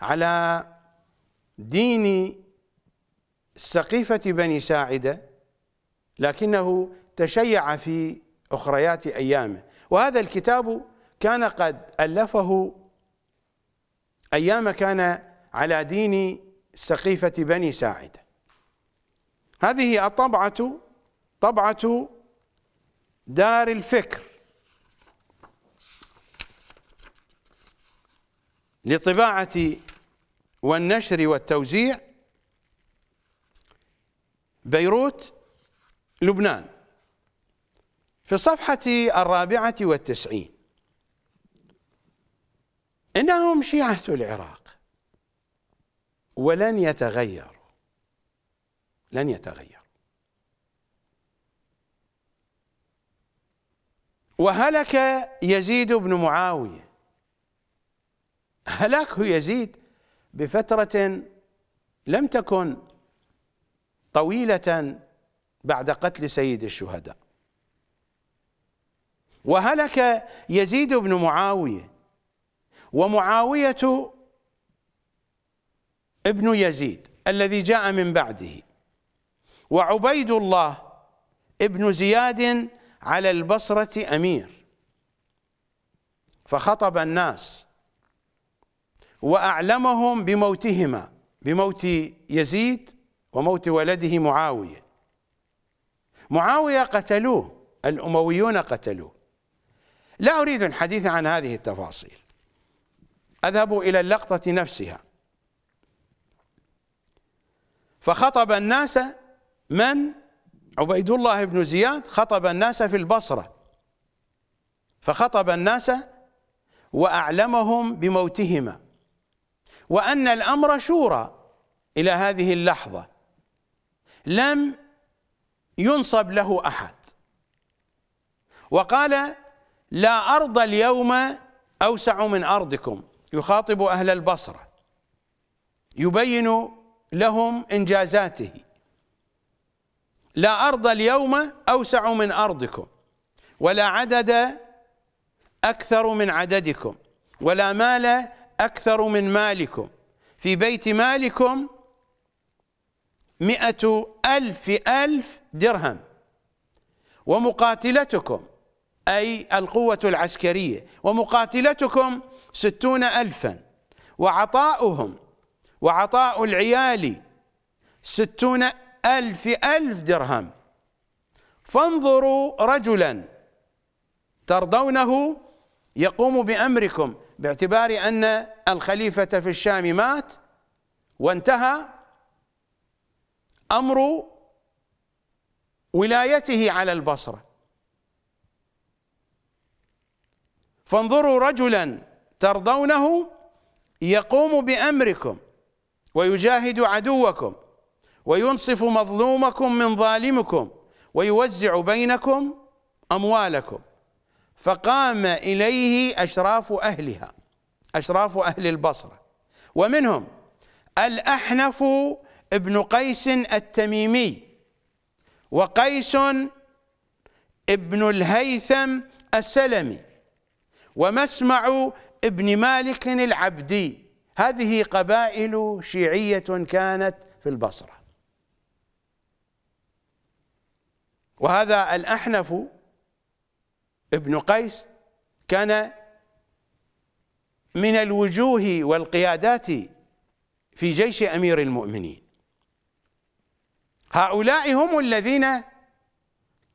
على دين سقيفة بني ساعده لكنه تشيع في أخريات أيامه وهذا الكتاب كان قد ألفه أيام كان على دين سقيفة بني ساعد هذه الطبعة طبعة دار الفكر لطباعة والنشر والتوزيع بيروت لبنان في الصفحة الرابعة والتسعين إنهم شيعة العراق ولن يتغيروا لن يتغيروا وهلك يزيد بن معاوية هلاكه يزيد بفترة لم تكن طويلة بعد قتل سيد الشهداء وهلك يزيد بن معاوية ومعاوية ابن يزيد الذي جاء من بعده وعبيد الله ابن زياد على البصرة أمير فخطب الناس وأعلمهم بموتهما بموت يزيد وموت ولده معاوية معاوية قتلوه الأمويون قتلوه لا أريد الحديث عن هذه التفاصيل أذهب إلى اللقطة نفسها فخطب الناس من عبيد الله بن زياد خطب الناس في البصرة فخطب الناس وأعلمهم بموتهما وأن الأمر شورى إلى هذه اللحظة لم ينصب له أحد وقال لا أرض اليوم أوسع من أرضكم يخاطب أهل البصرة يبين لهم إنجازاته لا أرض اليوم أوسع من أرضكم ولا عدد أكثر من عددكم ولا مال أكثر من مالكم في بيت مالكم مئة ألف ألف درهم ومقاتلتكم أي القوة العسكرية ومقاتلتكم ستون ألفا وعطاؤهم وعطاء العيال ستون ألف ألف درهم فانظروا رجلا ترضونه يقوم بأمركم باعتبار أن الخليفة في الشام مات وانتهى أمر ولايته على البصره فانظروا رجلا ترضونه يقوم بامركم ويجاهد عدوكم وينصف مظلومكم من ظالمكم ويوزع بينكم اموالكم فقام اليه اشراف اهلها اشراف اهل البصره ومنهم الاحنف ابن قيس التميمي وقيس ابن الهيثم السلمي ومسمع ابن مالك العبدي هذه قبائل شيعية كانت في البصرة وهذا الأحنف ابن قيس كان من الوجوه والقيادات في جيش أمير المؤمنين هؤلاء هم الذين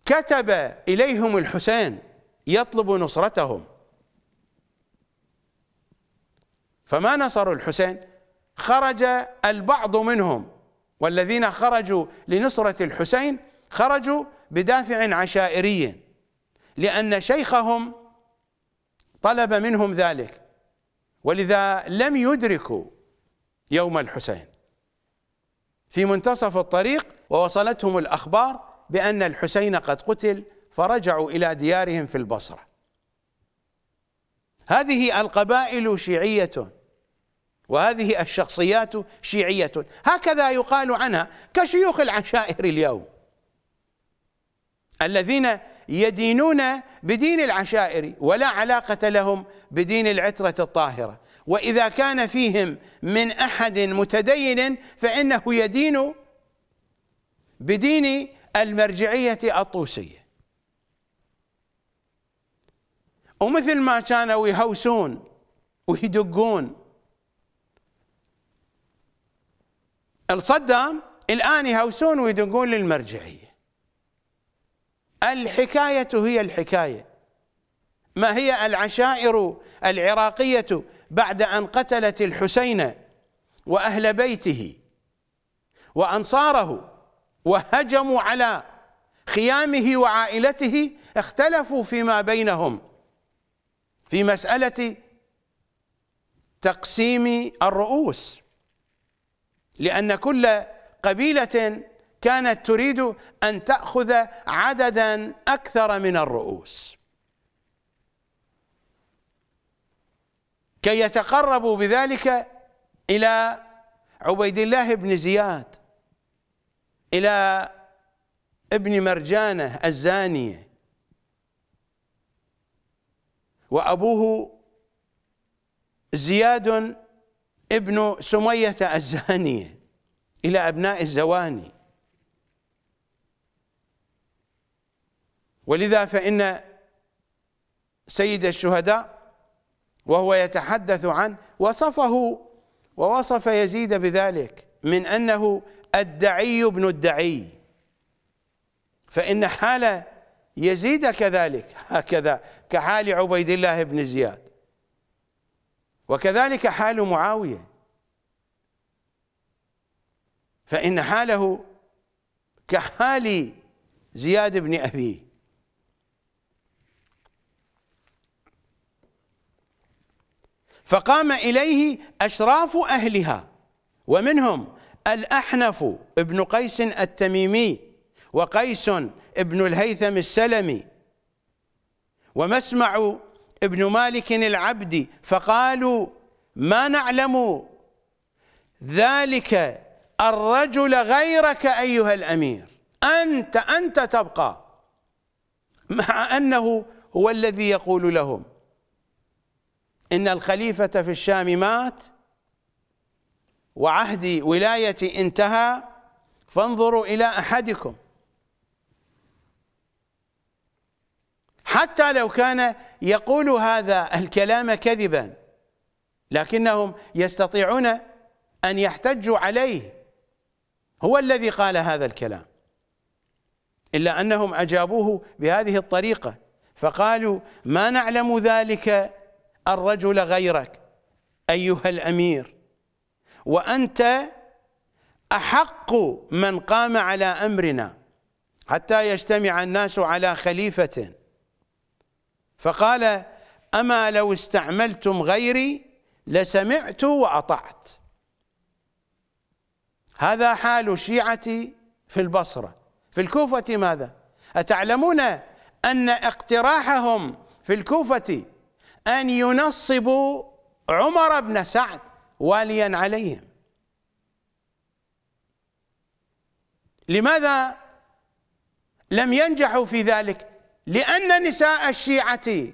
كتب إليهم الحسين يطلب نصرتهم فما نصروا الحسين خرج البعض منهم والذين خرجوا لنصرة الحسين خرجوا بدافع عشائري لأن شيخهم طلب منهم ذلك ولذا لم يدركوا يوم الحسين في منتصف الطريق ووصلتهم الأخبار بأن الحسين قد قتل فرجعوا إلى ديارهم في البصرة هذه القبائل شيعية وهذه الشخصيات شيعية هكذا يقال عنها كشيوخ العشائر اليوم الذين يدينون بدين العشائر ولا علاقة لهم بدين العترة الطاهرة واذا كان فيهم من احد متدين فانه يدين بدين المرجعيه الطوسيه ومثل ما كانوا يهوسون ويدقون الصدام الان يهوسون ويدقون للمرجعيه الحكايه هي الحكايه ما هي العشائر العراقيه بعد أن قتلت الحسين وأهل بيته وأنصاره وهجموا على خيامه وعائلته اختلفوا فيما بينهم في مسألة تقسيم الرؤوس لأن كل قبيلة كانت تريد أن تأخذ عددا أكثر من الرؤوس كي يتقربوا بذلك إلى عبيد الله بن زياد إلى ابن مرجانة الزانية وأبوه زياد ابن سمية الزانية إلى أبناء الزواني ولذا فإن سيد الشهداء وهو يتحدث عن وصفه ووصف يزيد بذلك من أنه الدعي ابن الدعي فإن حال يزيد كذلك هكذا كحال عبيد الله بن زياد وكذلك حال معاوية فإن حاله كحال زياد بن أبيه فقام إليه أشراف أهلها ومنهم الأحنف ابن قيس التميمي وقيس ابن الهيثم السلمي ومسمع ابن مالك العبدي فقالوا ما نعلم ذلك الرجل غيرك أيها الأمير أنت أنت تبقى مع أنه هو الذي يقول لهم إن الخليفة في الشام مات وعهد ولايتي انتهى فانظروا إلى أحدكم حتى لو كان يقول هذا الكلام كذبا لكنهم يستطيعون أن يحتجوا عليه هو الذي قال هذا الكلام إلا أنهم أجابوه بهذه الطريقة فقالوا ما نعلم ذلك الرجل غيرك أيها الأمير وأنت أحق من قام على أمرنا حتى يجتمع الناس على خليفة فقال أما لو استعملتم غيري لسمعت وأطعت هذا حال الشيعة في البصرة في الكوفة ماذا؟ أتعلمون أن اقتراحهم في الكوفة أن ينصبوا عمر بن سعد واليا عليهم لماذا لم ينجحوا في ذلك لأن نساء الشيعة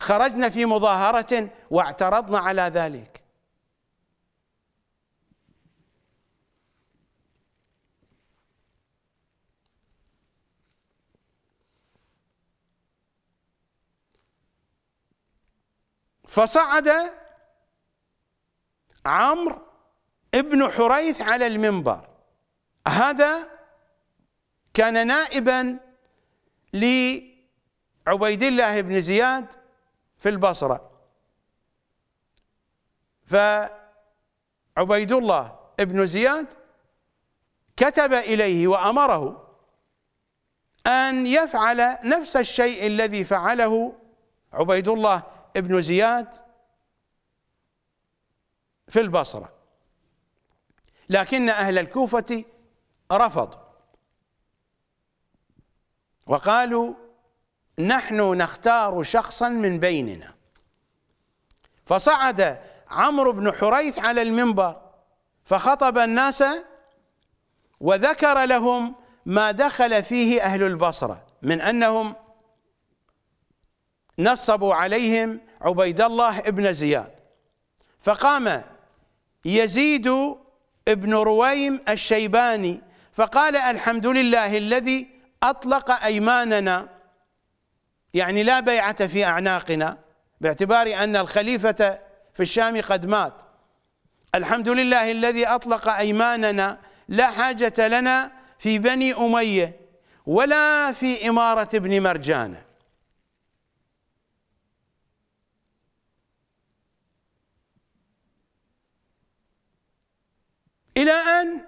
خرجن في مظاهرة واعترضن على ذلك فصعد عمرو ابن حريث على المنبر هذا كان نائبا لعبيد الله بن زياد في البصرة فعبيد الله بن زياد كتب إليه وأمره أن يفعل نفس الشيء الذي فعله عبيد الله ابن زياد في البصرة لكن أهل الكوفة رفضوا وقالوا نحن نختار شخصا من بيننا فصعد عمرو بن حريث على المنبر فخطب الناس وذكر لهم ما دخل فيه أهل البصرة من أنهم نصبوا عليهم عبيد الله ابن زياد فقام يزيد ابن رويم الشيباني فقال الحمد لله الذي أطلق أيماننا يعني لا بيعة في أعناقنا باعتبار أن الخليفة في الشام قد مات الحمد لله الذي أطلق أيماننا لا حاجة لنا في بني أمية ولا في إمارة ابن مرجانة إلى أن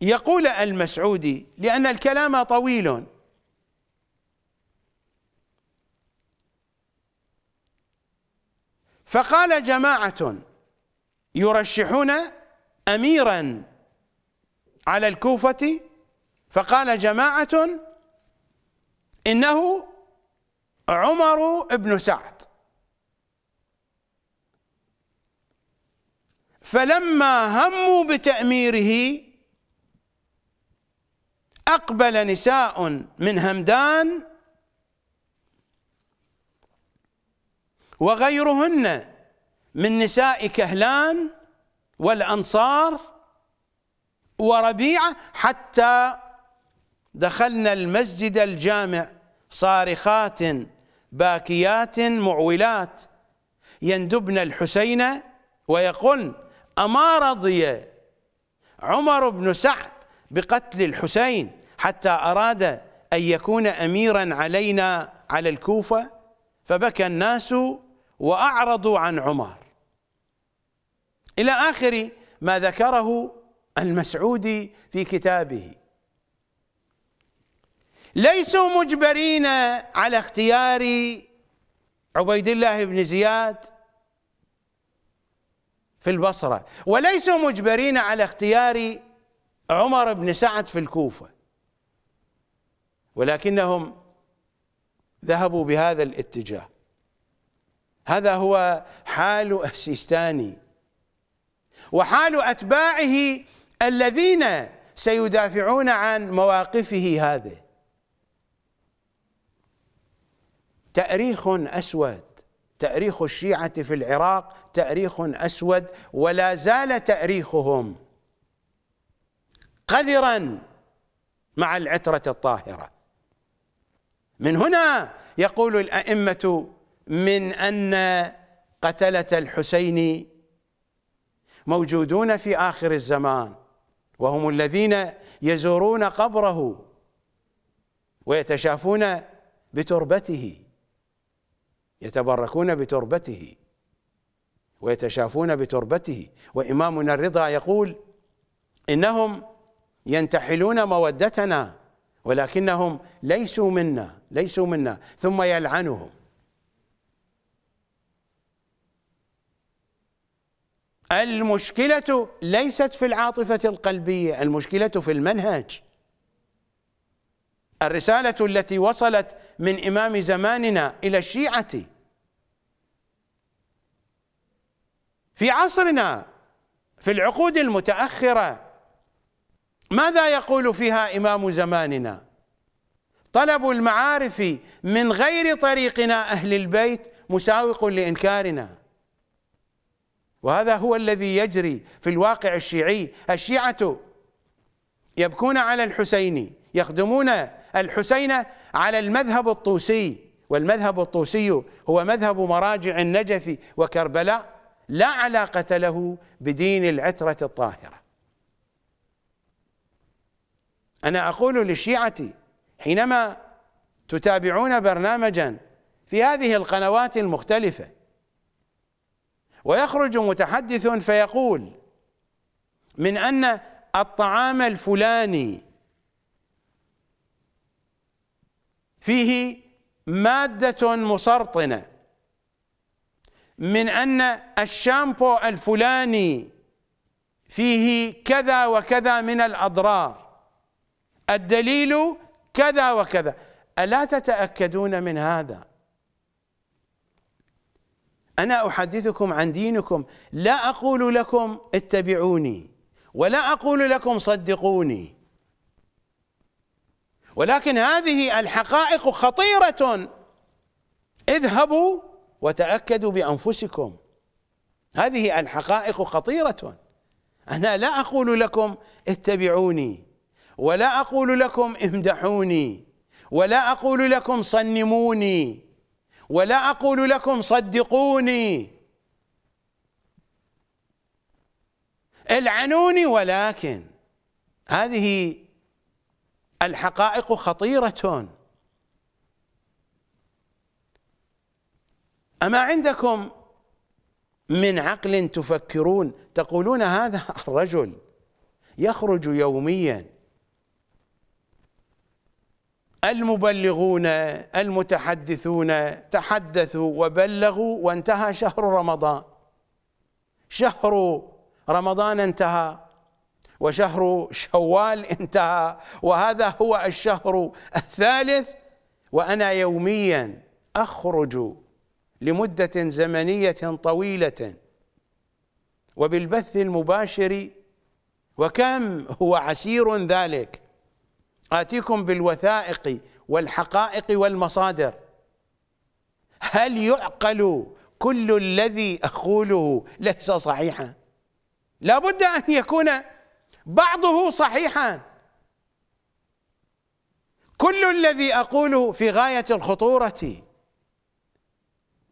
يقول المسعودي لأن الكلام طويل فقال جماعة يرشحون أميرا على الكوفة فقال جماعة إنه عمر بن سعد فلما هموا بتأميره أقبل نساء من همدان وغيرهن من نساء كهلان والأنصار وربيعة حتى دخلنا المسجد الجامع صارخات باكيات معولات يندبن الحسين ويقول أما رضي عمر بن سعد بقتل الحسين حتى أراد أن يكون أميرا علينا على الكوفة فبكى الناس وأعرضوا عن عمر إلى آخر ما ذكره المسعودي في كتابه ليسوا مجبرين على اختيار عبيد الله بن زياد في البصرة وليسوا مجبرين على اختيار عمر بن سعد في الكوفة ولكنهم ذهبوا بهذا الاتجاه هذا هو حال السيستاني وحال أتباعه الذين سيدافعون عن مواقفه هذه تأريخ أسود تأريخ الشيعة في العراق تأريخ أسود ولا زال تأريخهم قذرا مع العترة الطاهرة من هنا يقول الأئمة من أن قتلة الحسين موجودون في آخر الزمان وهم الذين يزورون قبره ويتشافون بتربته يتبركون بتربته ويتشافون بتربته وإمامنا الرضا يقول إنهم ينتحلون مودتنا ولكنهم ليسوا منا ليسوا منا ثم يلعنهم المشكلة ليست في العاطفة القلبية المشكلة في المنهج الرسالة التي وصلت من إمام زماننا إلى الشيعة في عصرنا في العقود المتأخرة ماذا يقول فيها إمام زماننا طلب المعارف من غير طريقنا أهل البيت مساوق لإنكارنا وهذا هو الذي يجري في الواقع الشيعي الشيعة يبكون على الحسيني يخدمون الحسينة على المذهب الطوسي والمذهب الطوسي هو مذهب مراجع النجف وكربلاء لا علاقة له بدين العترة الطاهرة أنا أقول للشيعة حينما تتابعون برنامجا في هذه القنوات المختلفة ويخرج متحدث فيقول من أن الطعام الفلاني فيه مادة مسرطنة من أن الشامبو الفلاني فيه كذا وكذا من الأضرار الدليل كذا وكذا ألا تتأكدون من هذا أنا أحدثكم عن دينكم لا أقول لكم اتبعوني ولا أقول لكم صدقوني ولكن هذه الحقائق خطيرة اذهبوا وتأكدوا بأنفسكم هذه الحقائق خطيرة أنا لا أقول لكم اتبعوني ولا أقول لكم امدحوني ولا أقول لكم صنموني ولا أقول لكم صدقوني العنوني ولكن هذه الحقائق خطيرة أما عندكم من عقل تفكرون تقولون هذا الرجل يخرج يوميا المبلغون المتحدثون تحدثوا وبلغوا وانتهى شهر رمضان شهر رمضان انتهى وشهر شوال انتهى وهذا هو الشهر الثالث وانا يوميا اخرج لمده زمنيه طويله وبالبث المباشر وكم هو عسير ذلك اتيكم بالوثائق والحقائق والمصادر هل يعقل كل الذي اقوله ليس صحيحا لا بد ان يكون بعضه صحيحا كل الذي اقوله في غايه الخطوره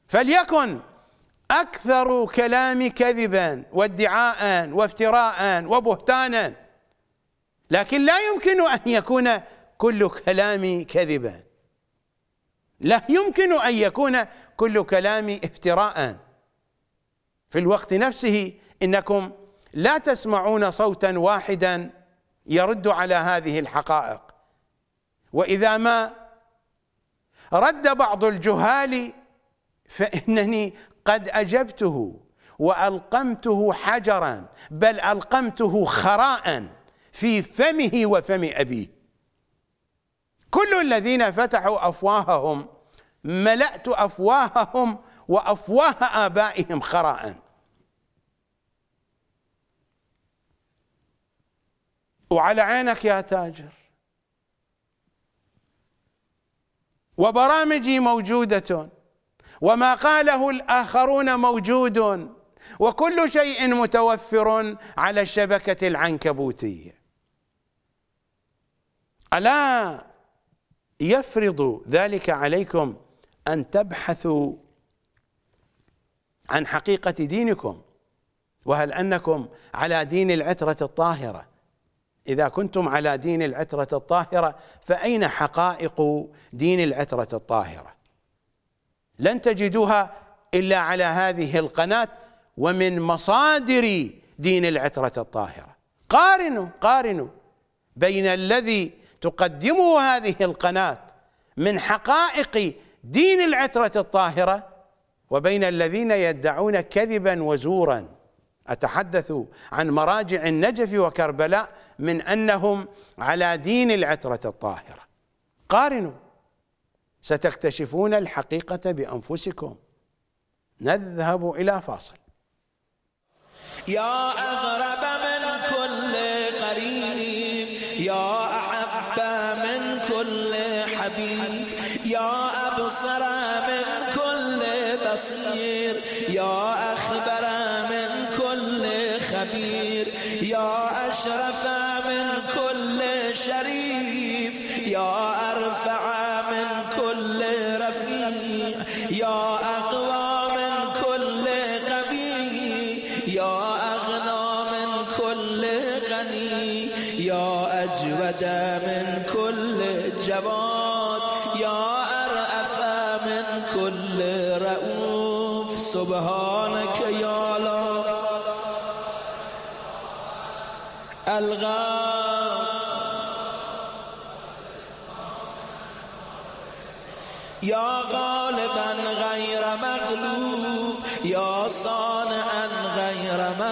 فليكن اكثر كلامي كذبا وادعاء وافتراء وبهتانا لكن لا يمكن ان يكون كل كلامي كذبا لا يمكن ان يكون كل كلامي افتراء في الوقت نفسه انكم لا تسمعون صوتا واحدا يرد على هذه الحقائق واذا ما رد بعض الجهال فانني قد اجبته والقمته حجرا بل القمته خراء في فمه وفم ابيه كل الذين فتحوا افواههم ملأت افواههم وافواه ابائهم خراءً وعلى عينك يا تاجر وبرامجي موجودة وما قاله الآخرون موجود وكل شيء متوفر على الشبكة العنكبوتية ألا يفرض ذلك عليكم أن تبحثوا عن حقيقة دينكم وهل أنكم على دين العترة الطاهرة إذا كنتم على دين العترة الطاهرة فأين حقائق دين العترة الطاهرة لن تجدوها إلا على هذه القناة ومن مصادر دين العترة الطاهرة قارنوا قارنوا بين الذي تقدمه هذه القناة من حقائق دين العترة الطاهرة وبين الذين يدعون كذبا وزورا أتحدث عن مراجع النجف وكربلاء من أنهم على دين العترة الطاهرة قارنوا ستكتشفون الحقيقة بأنفسكم نذهب إلى فاصل يا أغرب من كل قريب يا أحب من كل حبيب يا أبصر من كل بصير يا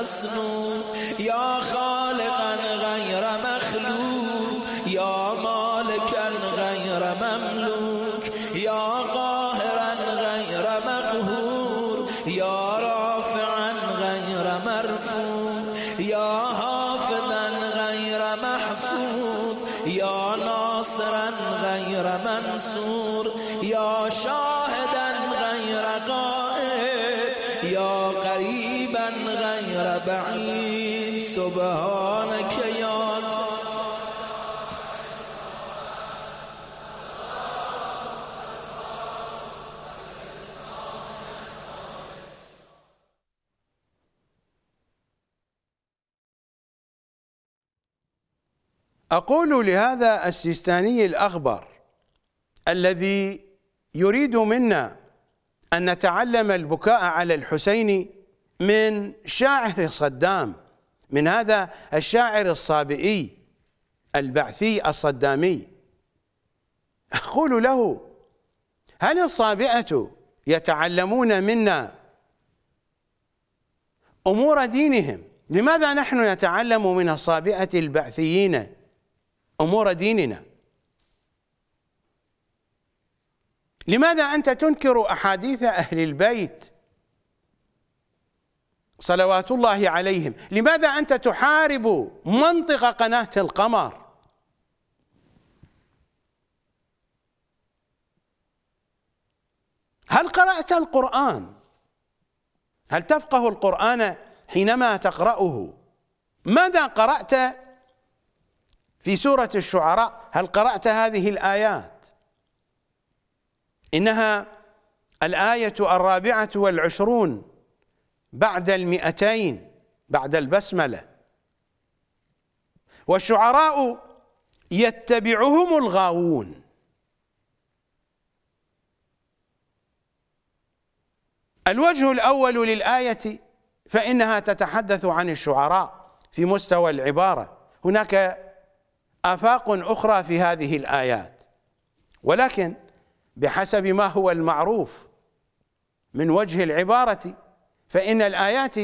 مسنون يا خالق أقول لهذا السيستاني الأخبر الذي يريد منا أن نتعلم البكاء على الحسين من شاعر صدام من هذا الشاعر الصابئي البعثي الصدامي أقول له هل الصابئة يتعلمون منا أمور دينهم لماذا نحن نتعلم من الصابئة البعثيين أمور ديننا لماذا أنت تنكر أحاديث أهل البيت صلوات الله عليهم لماذا أنت تحارب منطق قناة القمر هل قرأت القرآن هل تفقه القرآن حينما تقرأه ماذا قرأت في سورة الشعراء هل قرأت هذه الآيات إنها الآية الرابعة والعشرون بعد المئتين بعد البسملة والشعراء يتبعهم الغاوون الوجه الأول للآية فإنها تتحدث عن الشعراء في مستوى العبارة هناك آفاق أخرى في هذه الآيات ولكن بحسب ما هو المعروف من وجه العبارة فإن الآيات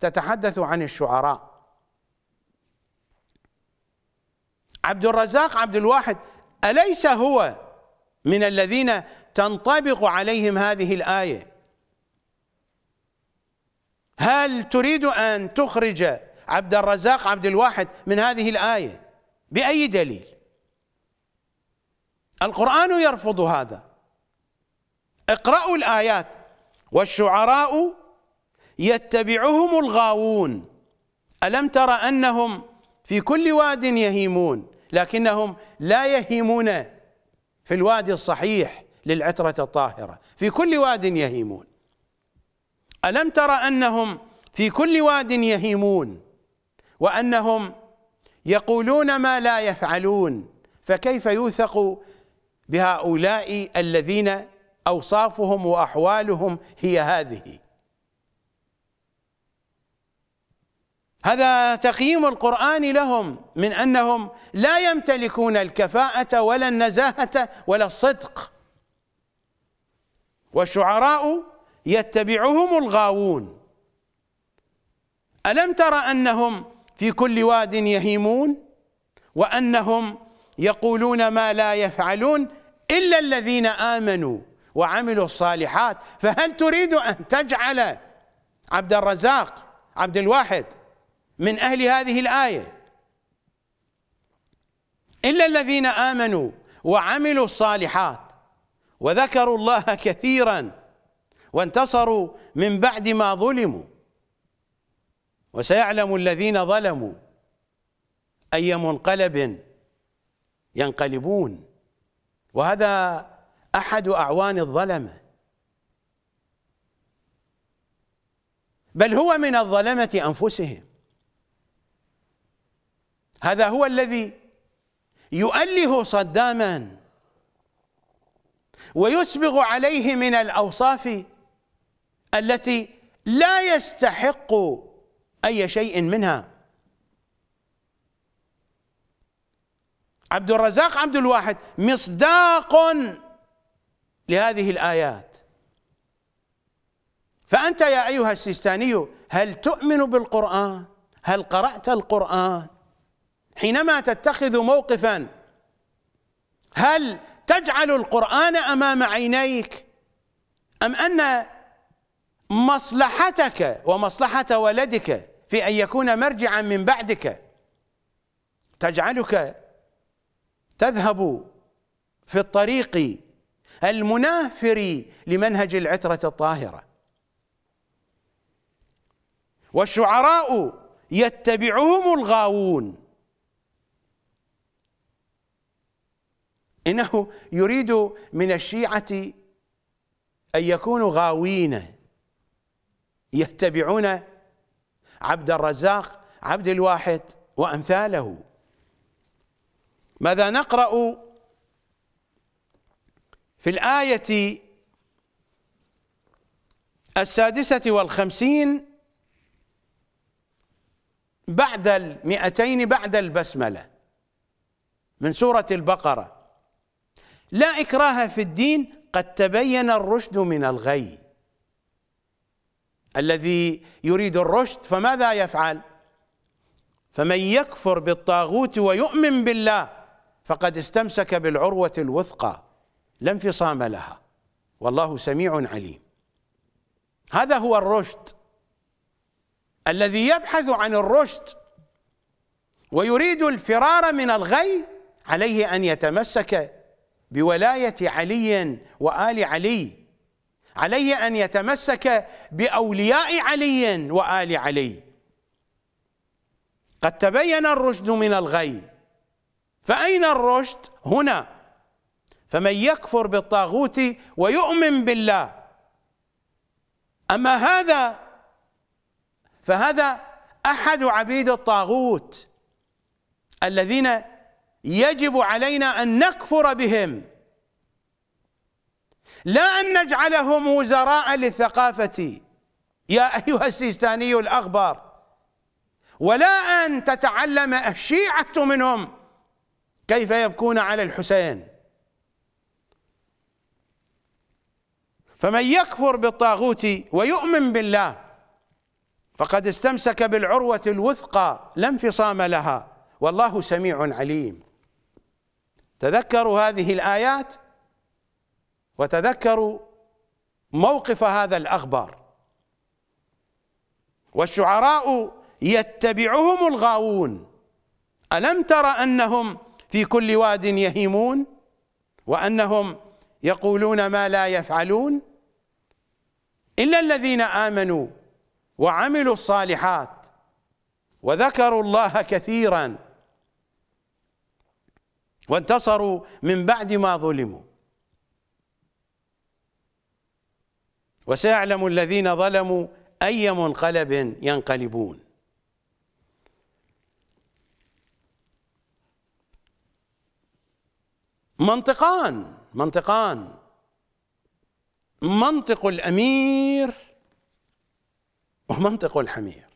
تتحدث عن الشعراء عبد الرزاق عبد الواحد أليس هو من الذين تنطبق عليهم هذه الآية هل تريد أن تخرج عبد الرزاق عبد الواحد من هذه الآية باي دليل القران يرفض هذا اقرأوا الآيات والشعراء يتبعهم الغاوون ألم تر أنهم في كل واد يهيمون لكنهم لا يهيمون في الوادي الصحيح للعترة الطاهرة في كل واد يهيمون ألم تر أنهم في كل واد يهيمون وأنهم يقولون ما لا يفعلون فكيف يوثق بهؤلاء الذين أوصافهم وأحوالهم هي هذه هذا تقييم القرآن لهم من أنهم لا يمتلكون الكفاءة ولا النزاهة ولا الصدق والشعراء يتبعهم الغاوون ألم تر أنهم في كل واد يهيمون وأنهم يقولون ما لا يفعلون إلا الذين آمنوا وعملوا الصالحات فهل تريد أن تجعل عبد الرزاق عبد الواحد من أهل هذه الآية إلا الذين آمنوا وعملوا الصالحات وذكروا الله كثيرا وانتصروا من بعد ما ظلموا وسيعلم الذين ظلموا أي منقلب ينقلبون وهذا أحد أعوان الظلمة بل هو من الظلمة أنفسهم هذا هو الذي يؤله صداما ويسبغ عليه من الأوصاف التي لا يستحق أي شيء منها عبد الرزاق عبد الواحد مصداق لهذه الآيات فأنت يا أيها السيستاني هل تؤمن بالقرآن هل قرأت القرآن حينما تتخذ موقفا هل تجعل القرآن أمام عينيك أم أن مصلحتك ومصلحة ولدك في أن يكون مرجعا من بعدك تجعلك تذهب في الطريق المنافر لمنهج العترة الطاهرة والشعراء يتبعهم الغاوون إنه يريد من الشيعة أن يكونوا غاوين يتبعون عبد الرزاق عبد الواحد وأمثاله ماذا نقرأ في الآية السادسة والخمسين بعد المئتين بعد البسملة من سورة البقرة لا إكراه في الدين قد تبين الرشد من الغي الذي يريد الرشد فماذا يفعل فمن يكفر بالطاغوت ويؤمن بالله فقد استمسك بالعروه الوثقى لا انفصام لها والله سميع عليم هذا هو الرشد الذي يبحث عن الرشد ويريد الفرار من الغي عليه ان يتمسك بولايه علي وال علي عليه أن يتمسك بأولياء علي وآل علي قد تبين الرشد من الغي فأين الرشد هنا فمن يكفر بالطاغوت ويؤمن بالله أما هذا فهذا أحد عبيد الطاغوت الذين يجب علينا أن نكفر بهم لا أن نجعلهم وزراء للثقافة يا أيها السيستاني الأغبر ولا أن تتعلم الشيعة منهم كيف يبكون على الحسين فمن يكفر بالطاغوت ويؤمن بالله فقد استمسك بالعروة الوثقى لا انفصام لها والله سميع عليم تذكروا هذه الآيات وتذكروا موقف هذا الأخبار والشعراء يتبعهم الغاوون ألم تر أنهم في كل واد يهيمون وأنهم يقولون ما لا يفعلون إلا الذين آمنوا وعملوا الصالحات وذكروا الله كثيرا وانتصروا من بعد ما ظلموا وسيعلم الذين ظلموا أي منقلب ينقلبون منطقان منطقان منطق الأمير ومنطق الحمير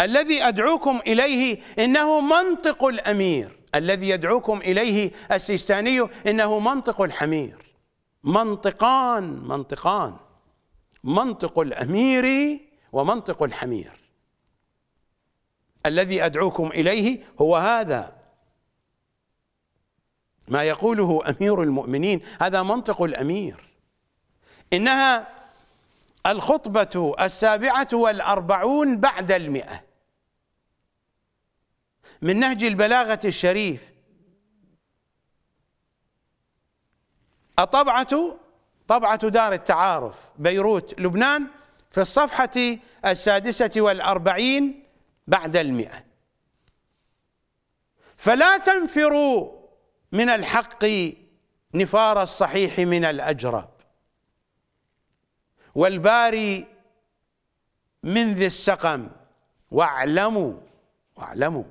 الذي أدعوكم إليه إنه منطق الأمير الذي يدعوكم إليه السيستاني إنه منطق الحمير منطقان منطقان منطق الامير ومنطق الحمير الذي ادعوكم اليه هو هذا ما يقوله امير المؤمنين هذا منطق الامير انها الخطبه السابعه والاربعون بعد المئه من نهج البلاغه الشريف الطبعة طبعة دار التعارف بيروت لبنان في الصفحة السادسة والأربعين بعد المئة فلا تنفروا من الحق نفار الصحيح من الأجرب والباري من ذي السقم واعلموا واعلموا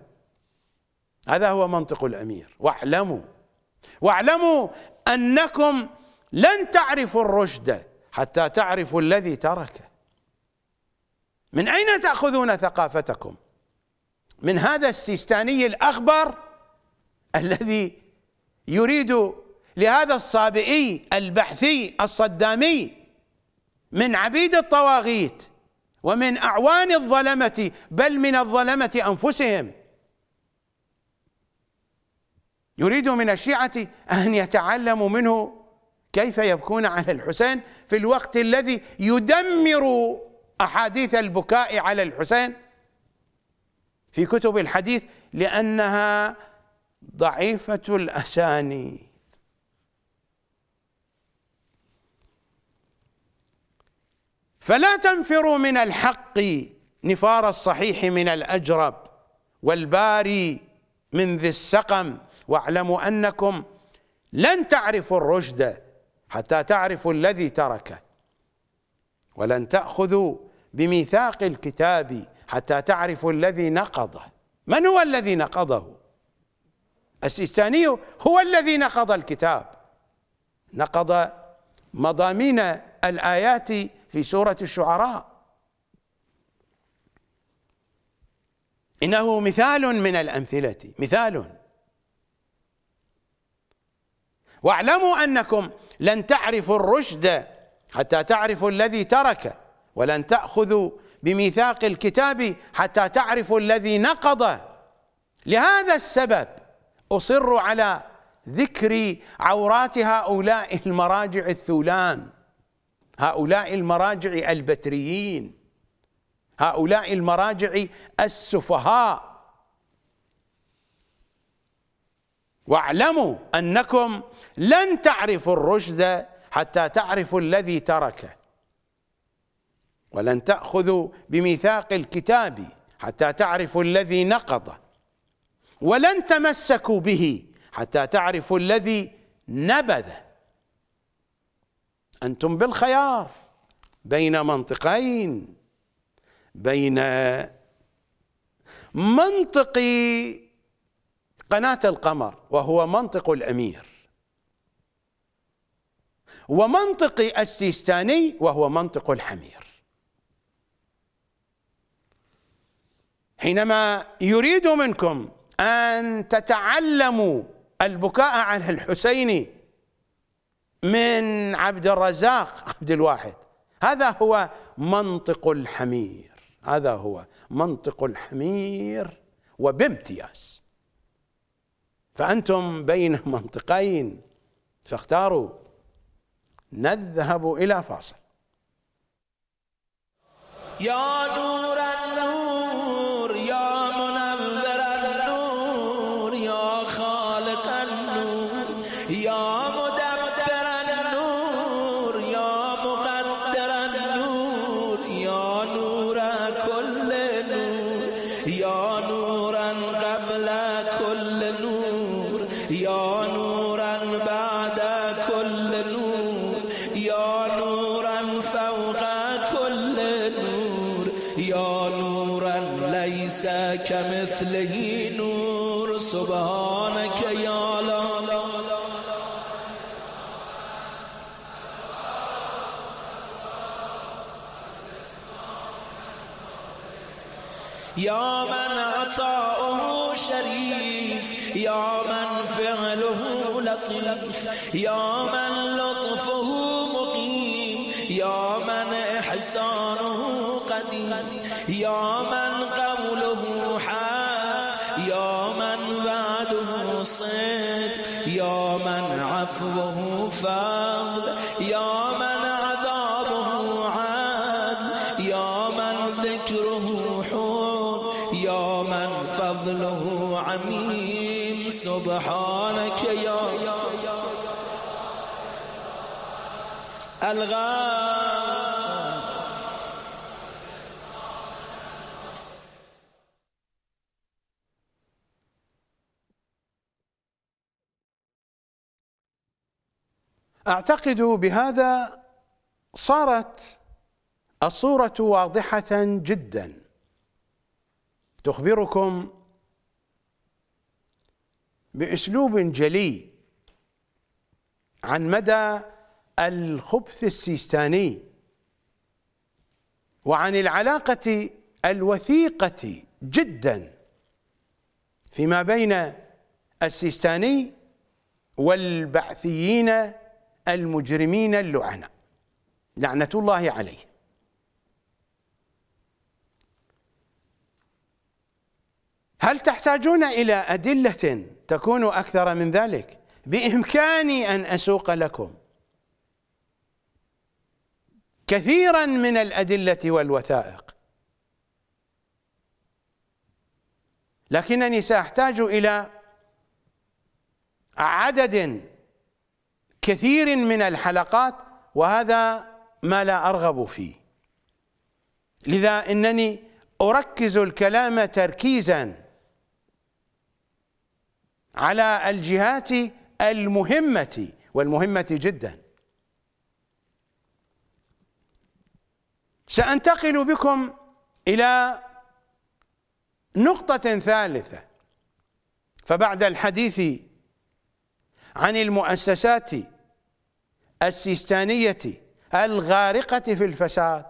هذا هو منطق الأمير واعلموا واعلموا أنكم لن تعرفوا الرشد حتى تعرفوا الذي تركه من أين تأخذون ثقافتكم من هذا السيستاني الأخبر الذي يريد لهذا الصابئي البحثي الصدامي من عبيد الطواغيت ومن أعوان الظلمة بل من الظلمة أنفسهم يريد من الشيعة أن يتعلموا منه كيف يبكون على الحسين في الوقت الذي يدمر أحاديث البكاء على الحسين في كتب الحديث لأنها ضعيفة الأسانيد فلا تنفروا من الحق نفار الصحيح من الأجرب والباري من ذي السقم واعلموا انكم لن تعرفوا الرشد حتى تعرفوا الذي تركه ولن تاخذوا بميثاق الكتاب حتى تعرفوا الذي نقضه من هو الذي نقضه السيستاني هو الذي نقض الكتاب نقض مضامين الايات في سوره الشعراء انه مثال من الامثله مثال واعلموا أنكم لن تعرفوا الرشد حتى تعرفوا الذي ترك ولن تأخذوا بميثاق الكتاب حتى تعرفوا الذي نقضه لهذا السبب أصر على ذكر عورات هؤلاء المراجع الثولان هؤلاء المراجع البتريين هؤلاء المراجع السفهاء واعلموا انكم لن تعرفوا الرشد حتى تعرفوا الذي تركه ولن تاخذوا بميثاق الكتاب حتى تعرفوا الذي نقضه ولن تمسكوا به حتى تعرفوا الذي نبذه انتم بالخيار بين منطقين بين منطقي قناة القمر وهو منطق الأمير ومنطق السيستاني وهو منطق الحمير حينما يريد منكم أن تتعلموا البكاء على الحسين من عبد الرزاق عبد الواحد هذا هو منطق الحمير هذا هو منطق الحمير وبامتياز فأنتم بين منطقين فاختاروا نذهب إلى فاصل يا نور النور يا من لطفه مقيم يا من إحسانه قديم يا من قوله حق يا من وعده صدق يا من عفوه فضل يا من عذابه عدل يا من ذكره حور يا من فضله عميم سبحان الغاص أعتقد بهذا صارت الصورة واضحة جدا تخبركم بأسلوب جلي عن مدى الخبث السيستاني وعن العلاقة الوثيقة جدا فيما بين السيستاني والبعثيين المجرمين اللعنة لعنة الله عليه هل تحتاجون إلى أدلة تكون أكثر من ذلك بإمكاني أن أسوق لكم كثيرا من الادله والوثائق لكنني ساحتاج الى عدد كثير من الحلقات وهذا ما لا ارغب فيه لذا انني اركز الكلام تركيزا على الجهات المهمه والمهمه جدا سأنتقل بكم إلى نقطة ثالثة فبعد الحديث عن المؤسسات السيستانية الغارقة في الفساد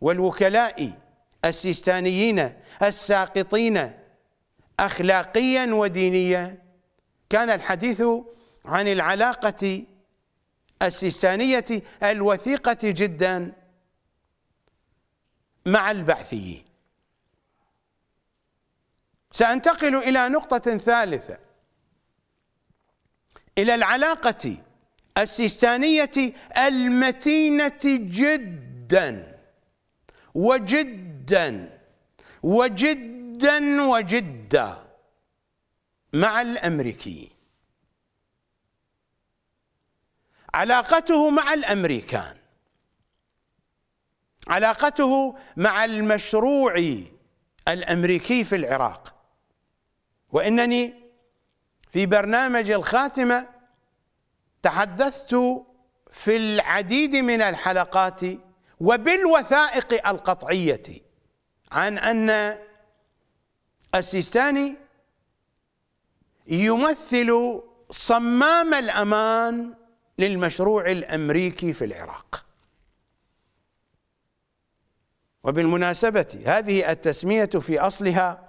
والوكلاء السيستانيين الساقطين أخلاقيا ودينيا كان الحديث عن العلاقة السيستانية الوثيقة جداً مع البعثيين سأنتقل إلى نقطة ثالثة إلى العلاقة السيستانية المتينة جدا وجدا وجدا وجدا مع الأمريكيين علاقته مع الأمريكان علاقته مع المشروع الامريكي في العراق وانني في برنامج الخاتمه تحدثت في العديد من الحلقات وبالوثائق القطعيه عن ان السيستاني يمثل صمام الامان للمشروع الامريكي في العراق وبالمناسبة هذه التسمية في أصلها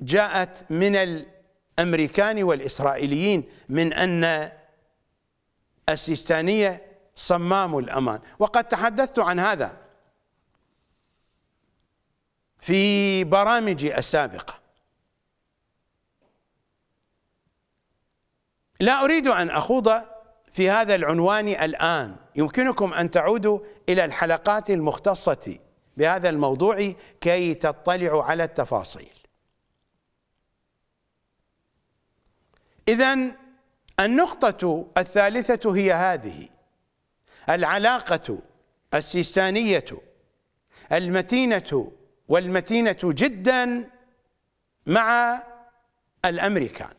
جاءت من الأمريكان والإسرائيليين من أن السيستانية صمام الأمان وقد تحدثت عن هذا في برامجي السابقة لا أريد أن أخوض في هذا العنوان الآن يمكنكم أن تعودوا إلى الحلقات المختصة بهذا الموضوع كي تطلعوا على التفاصيل إذا النقطة الثالثة هي هذه العلاقة السيستانية المتينة والمتينة جدا مع الأمريكان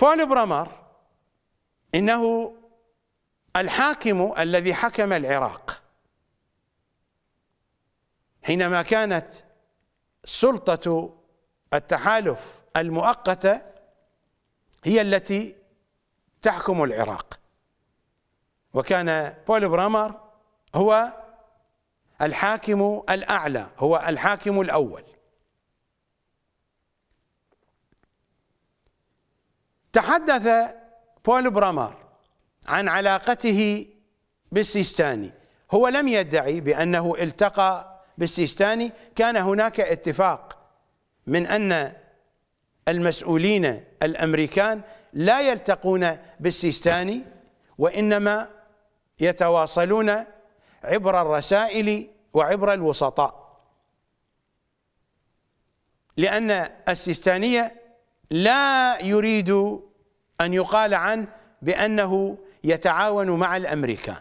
بول برمر إنه الحاكم الذي حكم العراق حينما كانت سلطة التحالف المؤقتة هي التي تحكم العراق وكان بول برامر هو الحاكم الأعلى هو الحاكم الأول تحدث بول برامار عن علاقته بالسيستاني هو لم يدعي بأنه التقى بالسيستاني كان هناك اتفاق من أن المسؤولين الأمريكان لا يلتقون بالسيستاني وإنما يتواصلون عبر الرسائل وعبر الوسطاء لأن السيستانية لا يريد أن يقال عنه بأنه يتعاون مع الأمريكان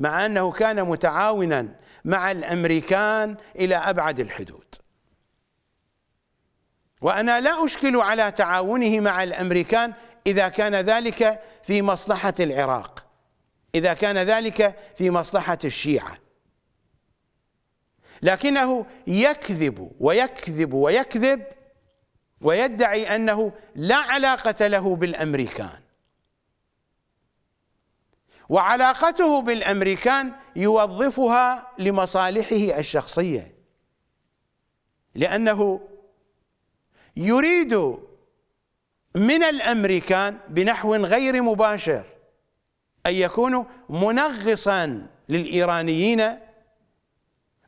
مع أنه كان متعاونا مع الأمريكان إلى أبعد الحدود وأنا لا أشكل على تعاونه مع الأمريكان إذا كان ذلك في مصلحة العراق إذا كان ذلك في مصلحة الشيعة لكنه يكذب ويكذب ويكذب ويدعي انه لا علاقه له بالامريكان وعلاقته بالامريكان يوظفها لمصالحه الشخصيه لانه يريد من الامريكان بنحو غير مباشر ان يكونوا منغصا للايرانيين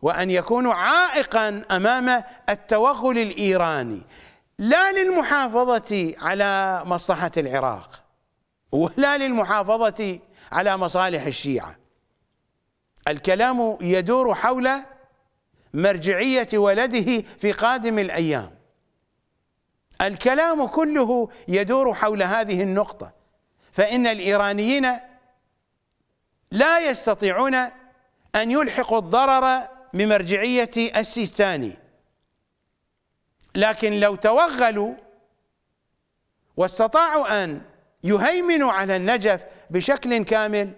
وان يكونوا عائقا امام التوغل الايراني لا للمحافظة على مصلحة العراق ولا للمحافظة على مصالح الشيعة الكلام يدور حول مرجعية ولده في قادم الأيام الكلام كله يدور حول هذه النقطة فإن الإيرانيين لا يستطيعون أن يلحقوا الضرر بمرجعية السيستاني لكن لو توغلوا واستطاعوا ان يهيمنوا على النجف بشكل كامل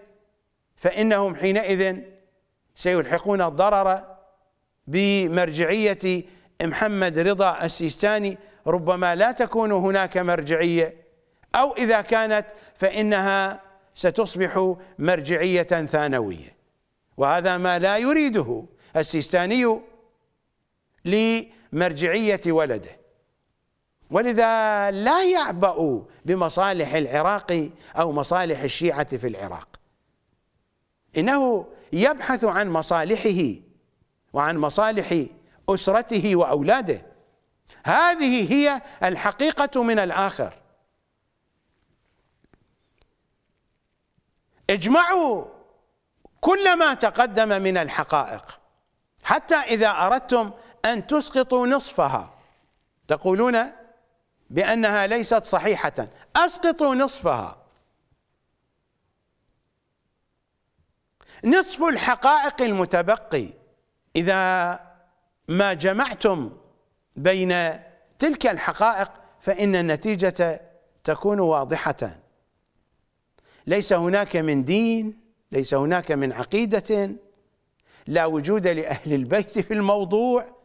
فانهم حينئذ سيلحقون الضرر بمرجعيه محمد رضا السيستاني ربما لا تكون هناك مرجعيه او اذا كانت فانها ستصبح مرجعيه ثانويه وهذا ما لا يريده السيستاني لي مرجعية ولده ولذا لا يعبأ بمصالح العراق أو مصالح الشيعة في العراق إنه يبحث عن مصالحه وعن مصالح أسرته وأولاده هذه هي الحقيقة من الآخر اجمعوا كل ما تقدم من الحقائق حتى إذا أردتم أن تسقطوا نصفها تقولون بأنها ليست صحيحة أسقطوا نصفها نصف الحقائق المتبقي إذا ما جمعتم بين تلك الحقائق فإن النتيجة تكون واضحة ليس هناك من دين ليس هناك من عقيدة لا وجود لأهل البيت في الموضوع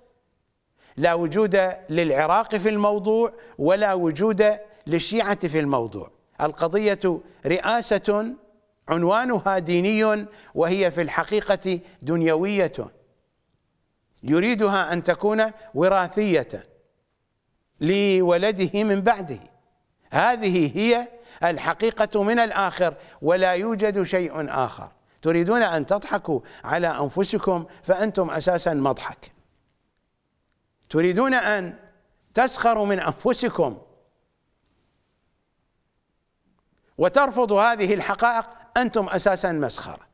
لا وجود للعراق في الموضوع ولا وجود للشيعة في الموضوع القضية رئاسة عنوانها ديني وهي في الحقيقة دنيوية يريدها أن تكون وراثية لولده من بعده هذه هي الحقيقة من الآخر ولا يوجد شيء آخر تريدون أن تضحكوا على أنفسكم فأنتم أساسا مضحك تريدون ان تسخروا من انفسكم وترفضوا هذه الحقائق انتم اساسا مسخره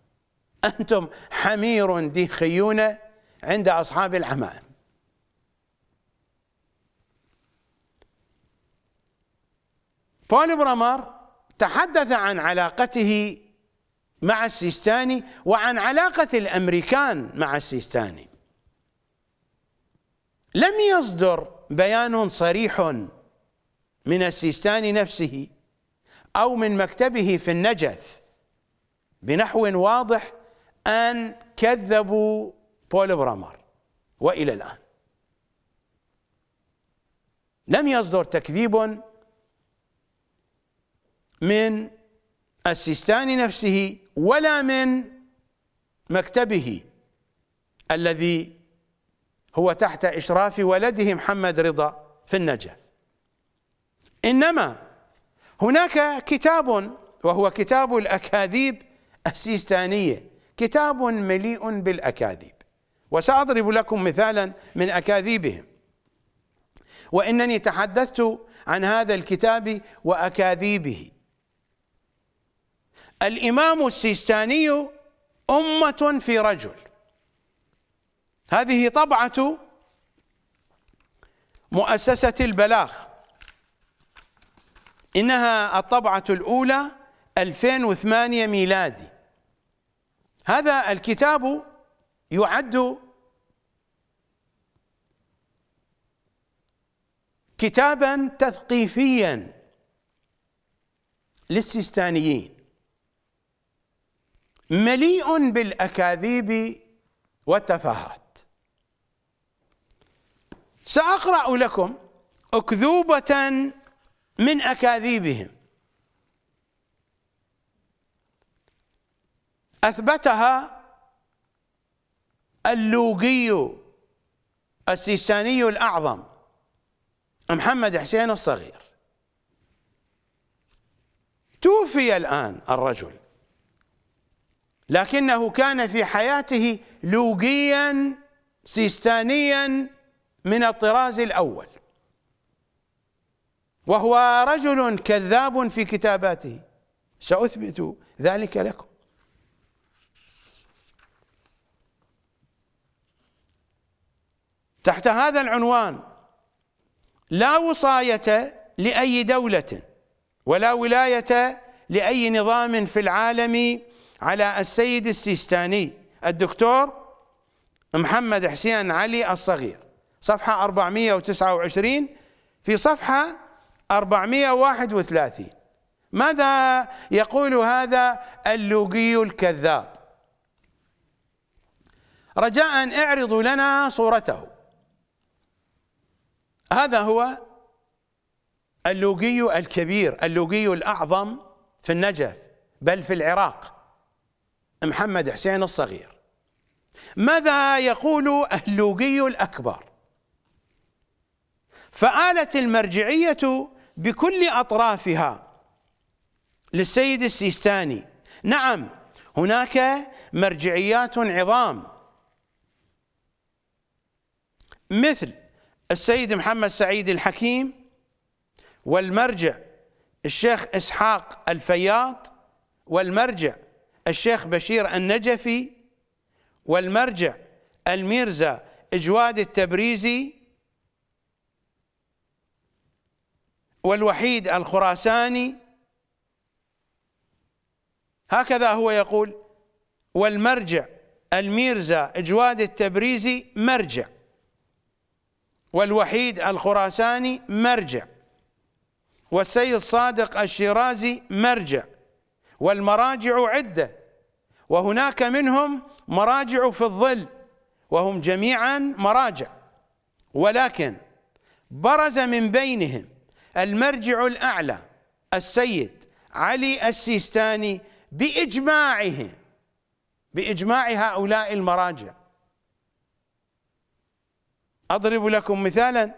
انتم حمير ديخيون عند اصحاب العمائم بول برامار تحدث عن علاقته مع السيستاني وعن علاقة الأمريكان مع السيستاني لم يصدر بيان صريح من السيستاني نفسه أو من مكتبه في النجف بنحو واضح أن كذبوا بول برامر وإلى الآن لم يصدر تكذيب من السيستاني نفسه ولا من مكتبه الذي هو تحت إشراف ولده محمد رضا في النجف إنما هناك كتاب وهو كتاب الأكاذيب السيستانية كتاب مليء بالأكاذيب وسأضرب لكم مثالا من أكاذيبهم وإنني تحدثت عن هذا الكتاب وأكاذيبه الإمام السيستاني أمة في رجل هذه طبعة مؤسسة البلاغ إنها الطبعة الأولى 2008 ميلادي هذا الكتاب يعد كتابا تثقيفيا للسيستانيين مليء بالأكاذيب والتفاهات سأقرأ لكم أكذوبة من أكاذيبهم أثبتها اللوقي السيستاني الأعظم محمد حسين الصغير توفي الآن الرجل لكنه كان في حياته لوقيا سيستانيا من الطراز الأول وهو رجل كذاب في كتاباته سأثبت ذلك لكم تحت هذا العنوان لا وصاية لأي دولة ولا ولاية لأي نظام في العالم على السيد السيستاني الدكتور محمد حسين علي الصغير صفحة 429 في صفحة 431 ماذا يقول هذا اللوقي الكذاب رجاء اعرضوا لنا صورته هذا هو اللوقي الكبير اللوقي الأعظم في النجف بل في العراق محمد حسين الصغير ماذا يقول اللوقي الأكبر فآلت المرجعية بكل أطرافها للسيد السيستاني نعم هناك مرجعيات عظام مثل السيد محمد سعيد الحكيم والمرجع الشيخ إسحاق الفياض والمرجع الشيخ بشير النجفي والمرجع الميرزا إجواد التبريزي والوحيد الخراساني هكذا هو يقول والمرجع الميرزا جواد التبريزي مرجع والوحيد الخراساني مرجع والسيد صادق الشيرازي مرجع والمراجع عدة وهناك منهم مراجع في الظل وهم جميعا مراجع ولكن برز من بينهم المرجع الأعلى السيد علي السيستاني بإجماعه بإجماع هؤلاء المراجع أضرب لكم مثالا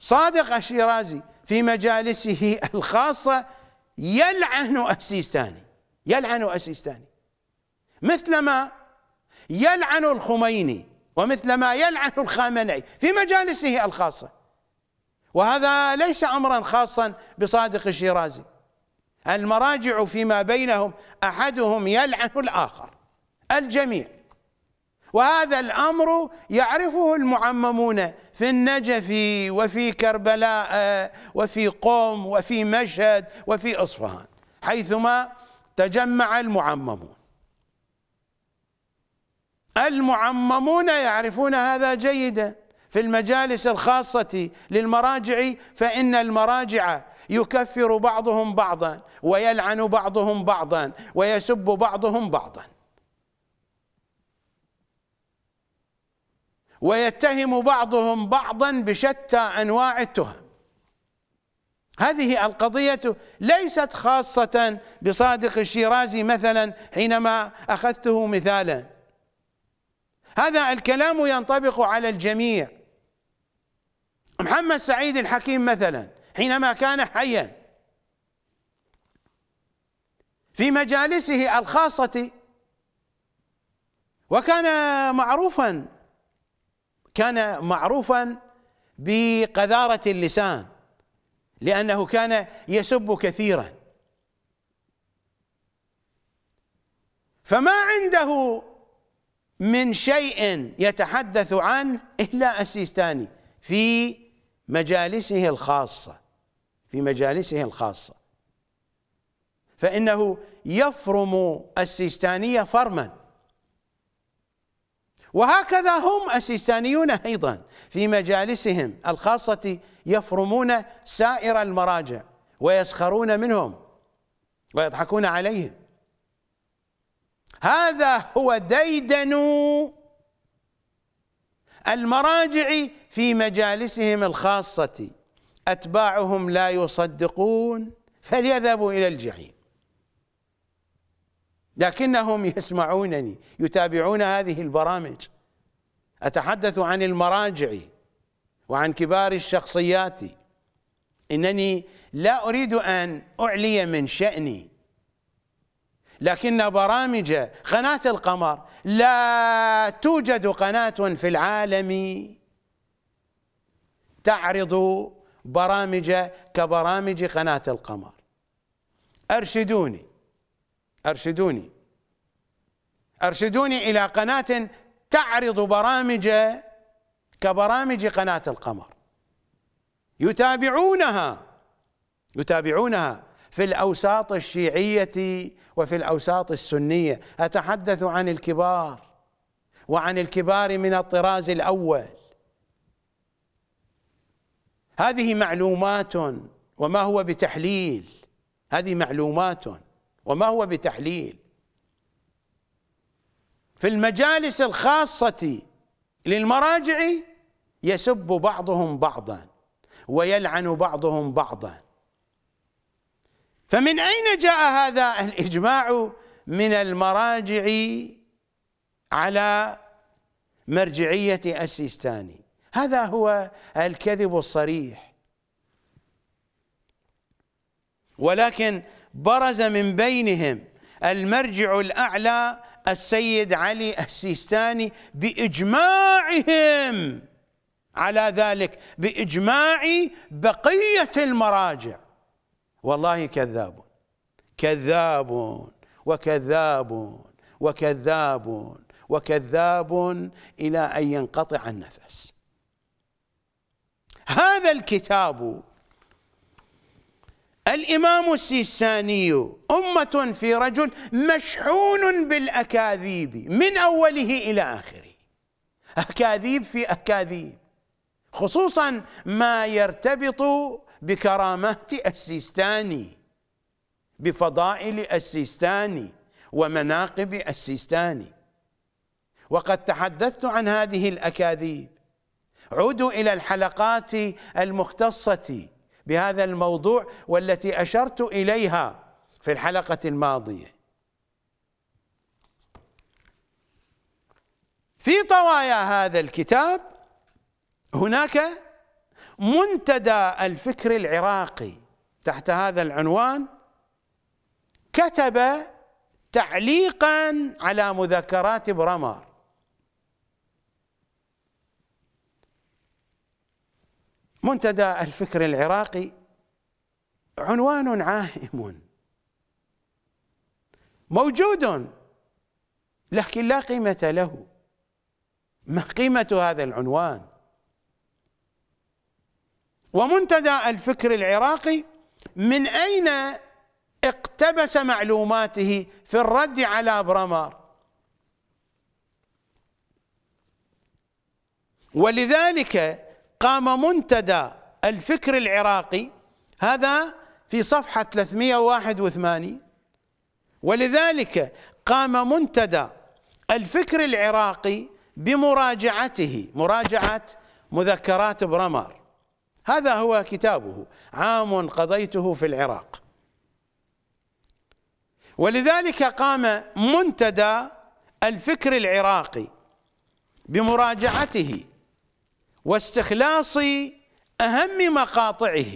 صادق الشيرازي في مجالسه الخاصة يلعن السيستاني يلعن السيستاني مثلما يلعن الخميني ومثلما يلعن الخامنئي في مجالسه الخاصه وهذا ليس امرا خاصا بصادق الشيرازي المراجع فيما بينهم احدهم يلعن الاخر الجميع وهذا الامر يعرفه المعممون في النجف وفي كربلاء وفي قوم وفي مشهد وفي اصفهان حيثما تجمع المعممون المعممون يعرفون هذا جيدا في المجالس الخاصة للمراجع فإن المراجع يكفر بعضهم بعضا ويلعن بعضهم بعضا ويسب بعضهم بعضا ويتهم بعضهم بعضا بشتى أنواع التهم هذه القضية ليست خاصة بصادق الشيرازي مثلا حينما أخذته مثالا هذا الكلام ينطبق على الجميع محمد سعيد الحكيم مثلا حينما كان حيا في مجالسه الخاصة وكان معروفا كان معروفا بقذارة اللسان لأنه كان يسب كثيرا فما عنده من شيء يتحدث عنه إلا السيستاني في مجالسه الخاصة في مجالسه الخاصة فإنه يفرم السيستانية فرما وهكذا هم السيستانيون أيضا في مجالسهم الخاصة يفرمون سائر المراجع ويسخرون منهم ويضحكون عليهم هذا هو ديدن المراجع في مجالسهم الخاصة أتباعهم لا يصدقون فليذهبوا إلى الجحيم لكنهم يسمعونني يتابعون هذه البرامج أتحدث عن المراجع وعن كبار الشخصيات إنني لا أريد أن أعلي من شأني لكن برامج قناة القمر لا توجد قناة في العالم تعرض برامج كبرامج قناة القمر أرشدوني أرشدوني أرشدوني إلى قناة تعرض برامج كبرامج قناة القمر يتابعونها يتابعونها في الأوساط الشيعية وفي الأوساط السنية أتحدث عن الكبار وعن الكبار من الطراز الأول هذه معلومات وما هو بتحليل هذه معلومات وما هو بتحليل في المجالس الخاصة للمراجع يسب بعضهم بعضا ويلعن بعضهم بعضا فمن أين جاء هذا الإجماع من المراجع على مرجعية السيستاني هذا هو الكذب الصريح ولكن برز من بينهم المرجع الأعلى السيد علي السيستاني بإجماعهم على ذلك بإجماع بقية المراجع والله كذاب كذاب وكذاب وكذاب وكذاب إلى أن ينقطع النفس هذا الكتاب الإمام السيستاني أمة في رجل مشحون بالأكاذيب من أوله إلى آخره أكاذيب في أكاذيب خصوصا ما يرتبط بكرامات السيستاني بفضائل السيستاني ومناقب السيستاني وقد تحدثت عن هذه الأكاذيب عودوا إلى الحلقات المختصة بهذا الموضوع والتي أشرت إليها في الحلقة الماضية في طوايا هذا الكتاب هناك منتدى الفكر العراقي تحت هذا العنوان كتب تعليقا على مذكرات برمر منتدى الفكر العراقي عنوان عائم موجود لكن لا قيمة له ما قيمة هذا العنوان ومنتدى الفكر العراقي من أين اقتبس معلوماته في الرد على برمار ولذلك قام منتدى الفكر العراقي هذا في صفحة 381 ولذلك قام منتدى الفكر العراقي بمراجعته مراجعة مذكرات برمر هذا هو كتابه عام قضيته في العراق ولذلك قام منتدى الفكر العراقي بمراجعته واستخلاص أهم مقاطعه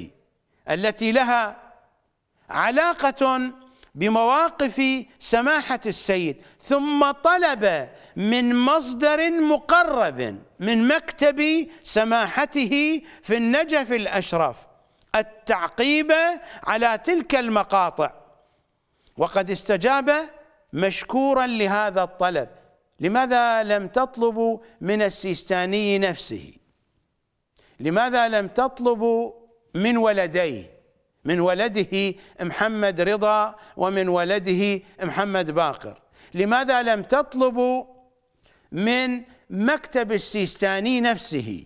التي لها علاقة بمواقف سماحة السيد ثم طلب من مصدر مقرب من مكتب سماحته في النجف الأشرف التعقيب على تلك المقاطع وقد استجاب مشكورا لهذا الطلب لماذا لم تطلبوا من السيستاني نفسه لماذا لم تطلبوا من ولديه من ولده محمد رضا ومن ولده محمد باقر لماذا لم تطلبوا من مكتب السيستاني نفسه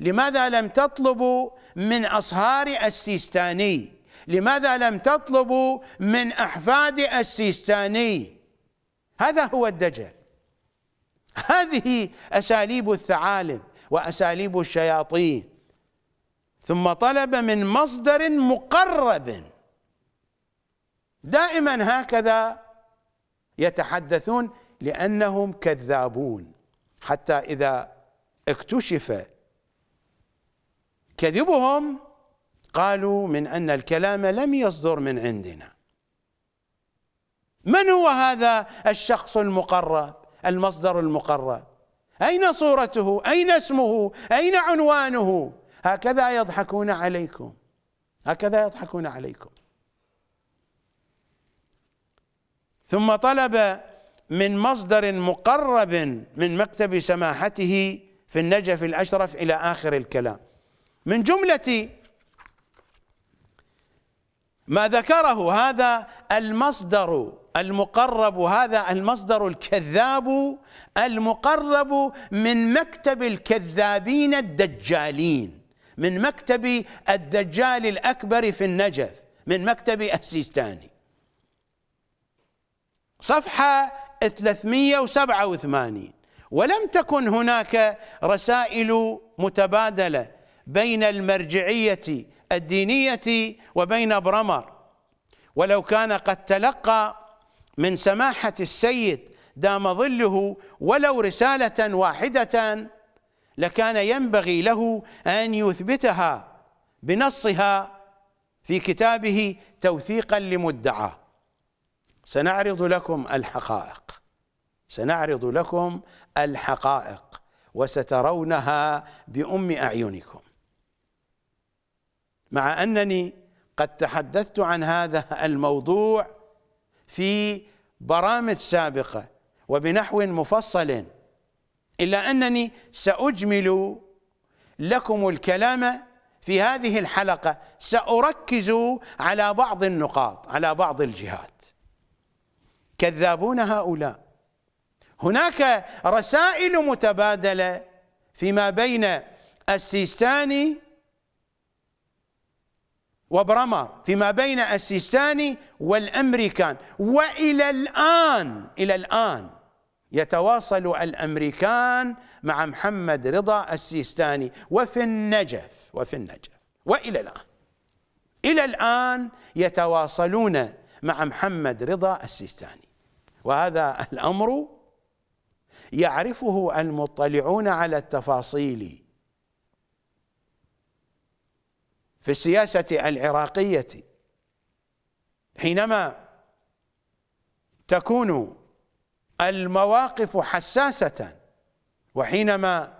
لماذا لم تطلبوا من أصهار السيستاني لماذا لم تطلبوا من أحفاد السيستاني هذا هو الدجل هذه أساليب الثعالب وأساليب الشياطين ثم طلب من مصدر مقرب دائما هكذا يتحدثون لانهم كذابون حتى اذا اكتشف كذبهم قالوا من ان الكلام لم يصدر من عندنا من هو هذا الشخص المقرب المصدر المقرب اين صورته اين اسمه اين عنوانه هكذا يضحكون عليكم هكذا يضحكون عليكم ثم طلب من مصدر مقرب من مكتب سماحته في النجف الأشرف إلى آخر الكلام من جملة ما ذكره هذا المصدر المقرب هذا المصدر الكذاب المقرب من مكتب الكذابين الدجالين من مكتب الدجال الأكبر في النجف من مكتب السيستاني صفحة 387 ولم تكن هناك رسائل متبادلة بين المرجعية الدينية وبين برمر ولو كان قد تلقى من سماحة السيد دام ظله ولو رسالة واحدة لكان ينبغي له ان يثبتها بنصها في كتابه توثيقا لمدعى سنعرض لكم الحقائق سنعرض لكم الحقائق وسترونها بأم أعينكم مع أنني قد تحدثت عن هذا الموضوع في برامج سابقة وبنحو مفصل إلا أنني سأجمل لكم الكلام في هذه الحلقة سأركز على بعض النقاط على بعض الجهات كذابون هؤلاء هناك رسائل متبادلة فيما بين السيستاني وبرمر فيما بين السيستاني والأمريكان وإلى الآن إلى الآن يتواصل الامريكان مع محمد رضا السيستاني وفي النجف وفي النجف والى الان الى الان يتواصلون مع محمد رضا السيستاني وهذا الامر يعرفه المطلعون على التفاصيل في السياسه العراقيه حينما تكون المواقف حساسة وحينما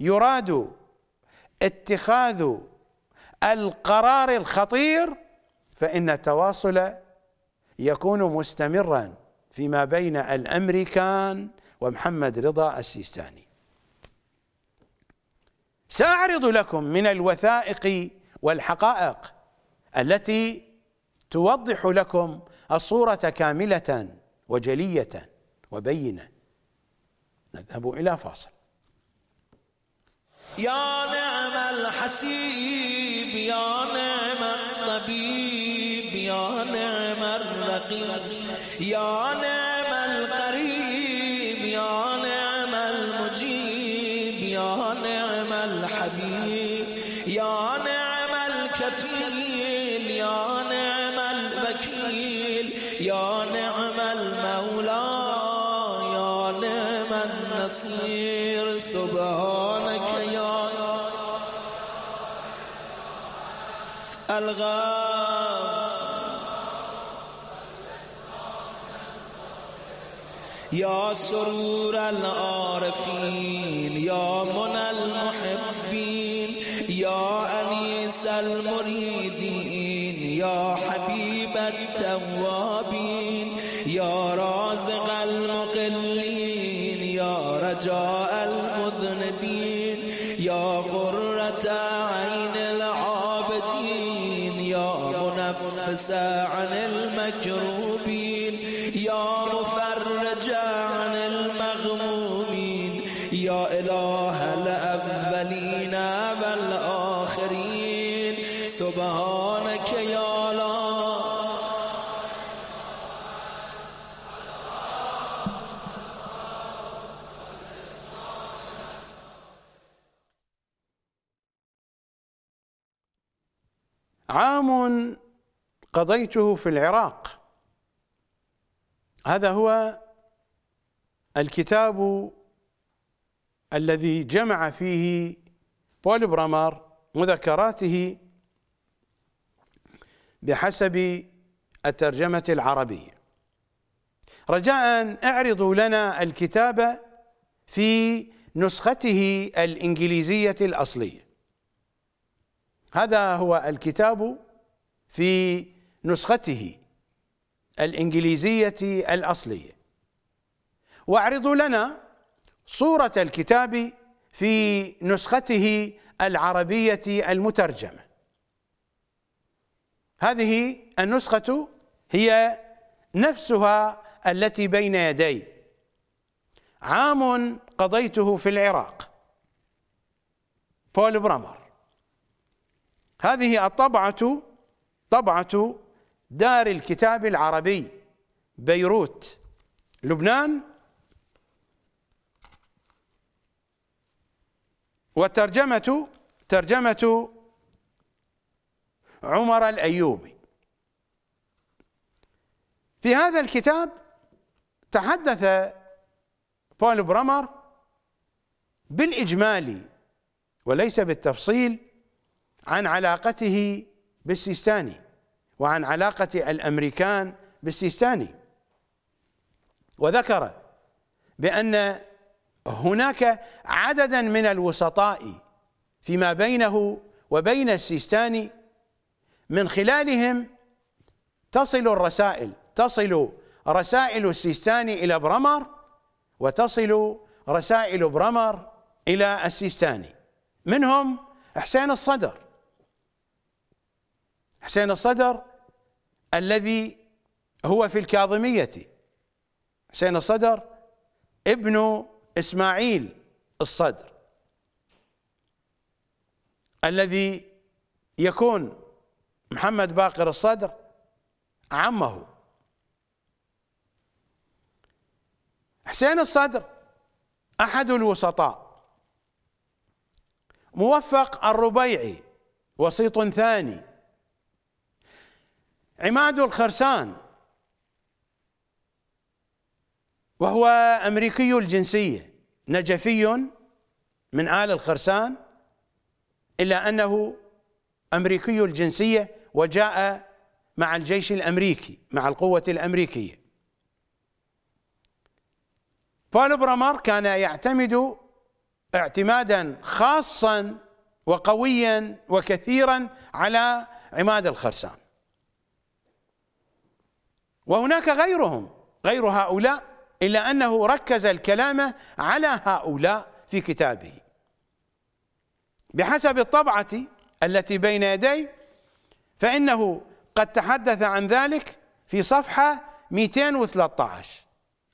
يراد اتخاذ القرار الخطير فإن التواصل يكون مستمرا فيما بين الأمريكان ومحمد رضا السيستاني سأعرض لكم من الوثائق والحقائق التي توضح لكم الصورة كاملة وجلية وبينة نذهب إلى فاصل يا نعم الحسيب يا نعم الطبيب يا نعم الرقيب يا نعم یا سرور العارفین یا من المحبین عام قضيته في العراق هذا هو الكتاب الذي جمع فيه بول برامر مذكراته بحسب الترجمة العربية رجاء اعرضوا لنا الكتاب في نسخته الإنجليزية الأصلية هذا هو الكتاب في نسخته الإنجليزية الأصلية واعرضوا لنا صورة الكتاب في نسخته العربية المترجمة هذه النسخة هي نفسها التي بين يدي عام قضيته في العراق بول برامر هذه الطبعة طبعة دار الكتاب العربي بيروت لبنان وترجمة ترجمة عمر الأيوبي في هذا الكتاب تحدث بول برمر بالإجمال وليس بالتفصيل عن علاقته بالسيستاني وعن علاقة الأمريكان بالسيستاني وذكر بأن هناك عددا من الوسطاء فيما بينه وبين السيستاني من خلالهم تصل الرسائل تصل رسائل السيستاني إلى برمر وتصل رسائل برمر إلى السيستاني منهم حسين الصدر حسين الصدر الذي هو في الكاظمية حسين الصدر ابن إسماعيل الصدر الذي يكون محمد باقر الصدر عمه حسين الصدر أحد الوسطاء موفق الربيعي وسيط ثاني عماد الخرسان وهو أمريكي الجنسية نجفي من آل الخرسان إلا أنه أمريكي الجنسية وجاء مع الجيش الأمريكي مع القوة الأمريكية بول برامر كان يعتمد اعتمادا خاصا وقويا وكثيرا على عماد الخرسان وهناك غيرهم غير هؤلاء إلا أنه ركز الكلام على هؤلاء في كتابه بحسب الطبعة التي بين يدي فإنه قد تحدث عن ذلك في صفحة 213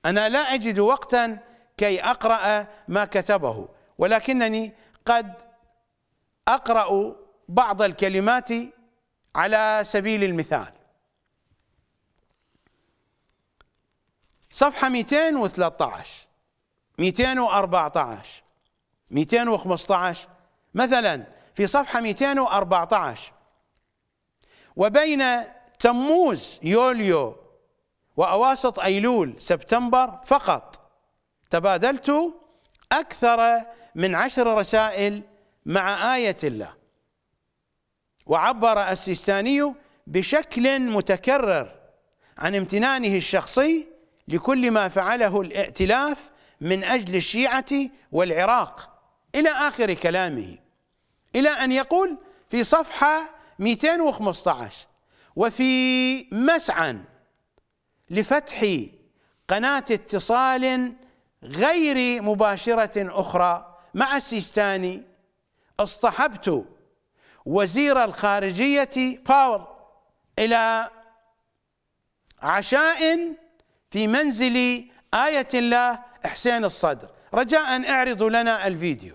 أنا لا أجد وقتا كي أقرأ ما كتبه ولكنني قد أقرأ بعض الكلمات على سبيل المثال صفحة 213 214 215 مثلا في صفحة 214 وبين تموز يوليو وأواسط أيلول سبتمبر فقط تبادلت أكثر من عشر رسائل مع آية الله وعبر السيستاني بشكل متكرر عن امتنانه الشخصي لكل ما فعله الائتلاف من أجل الشيعة والعراق إلى آخر كلامه إلى أن يقول في صفحة 215 وفي مسعى لفتح قناة اتصال غير مباشرة أخرى مع السيستاني اصطحبت وزير الخارجية باور إلى عشاء في منزل آية الله حسين الصدر رجاء اعرضوا لنا الفيديو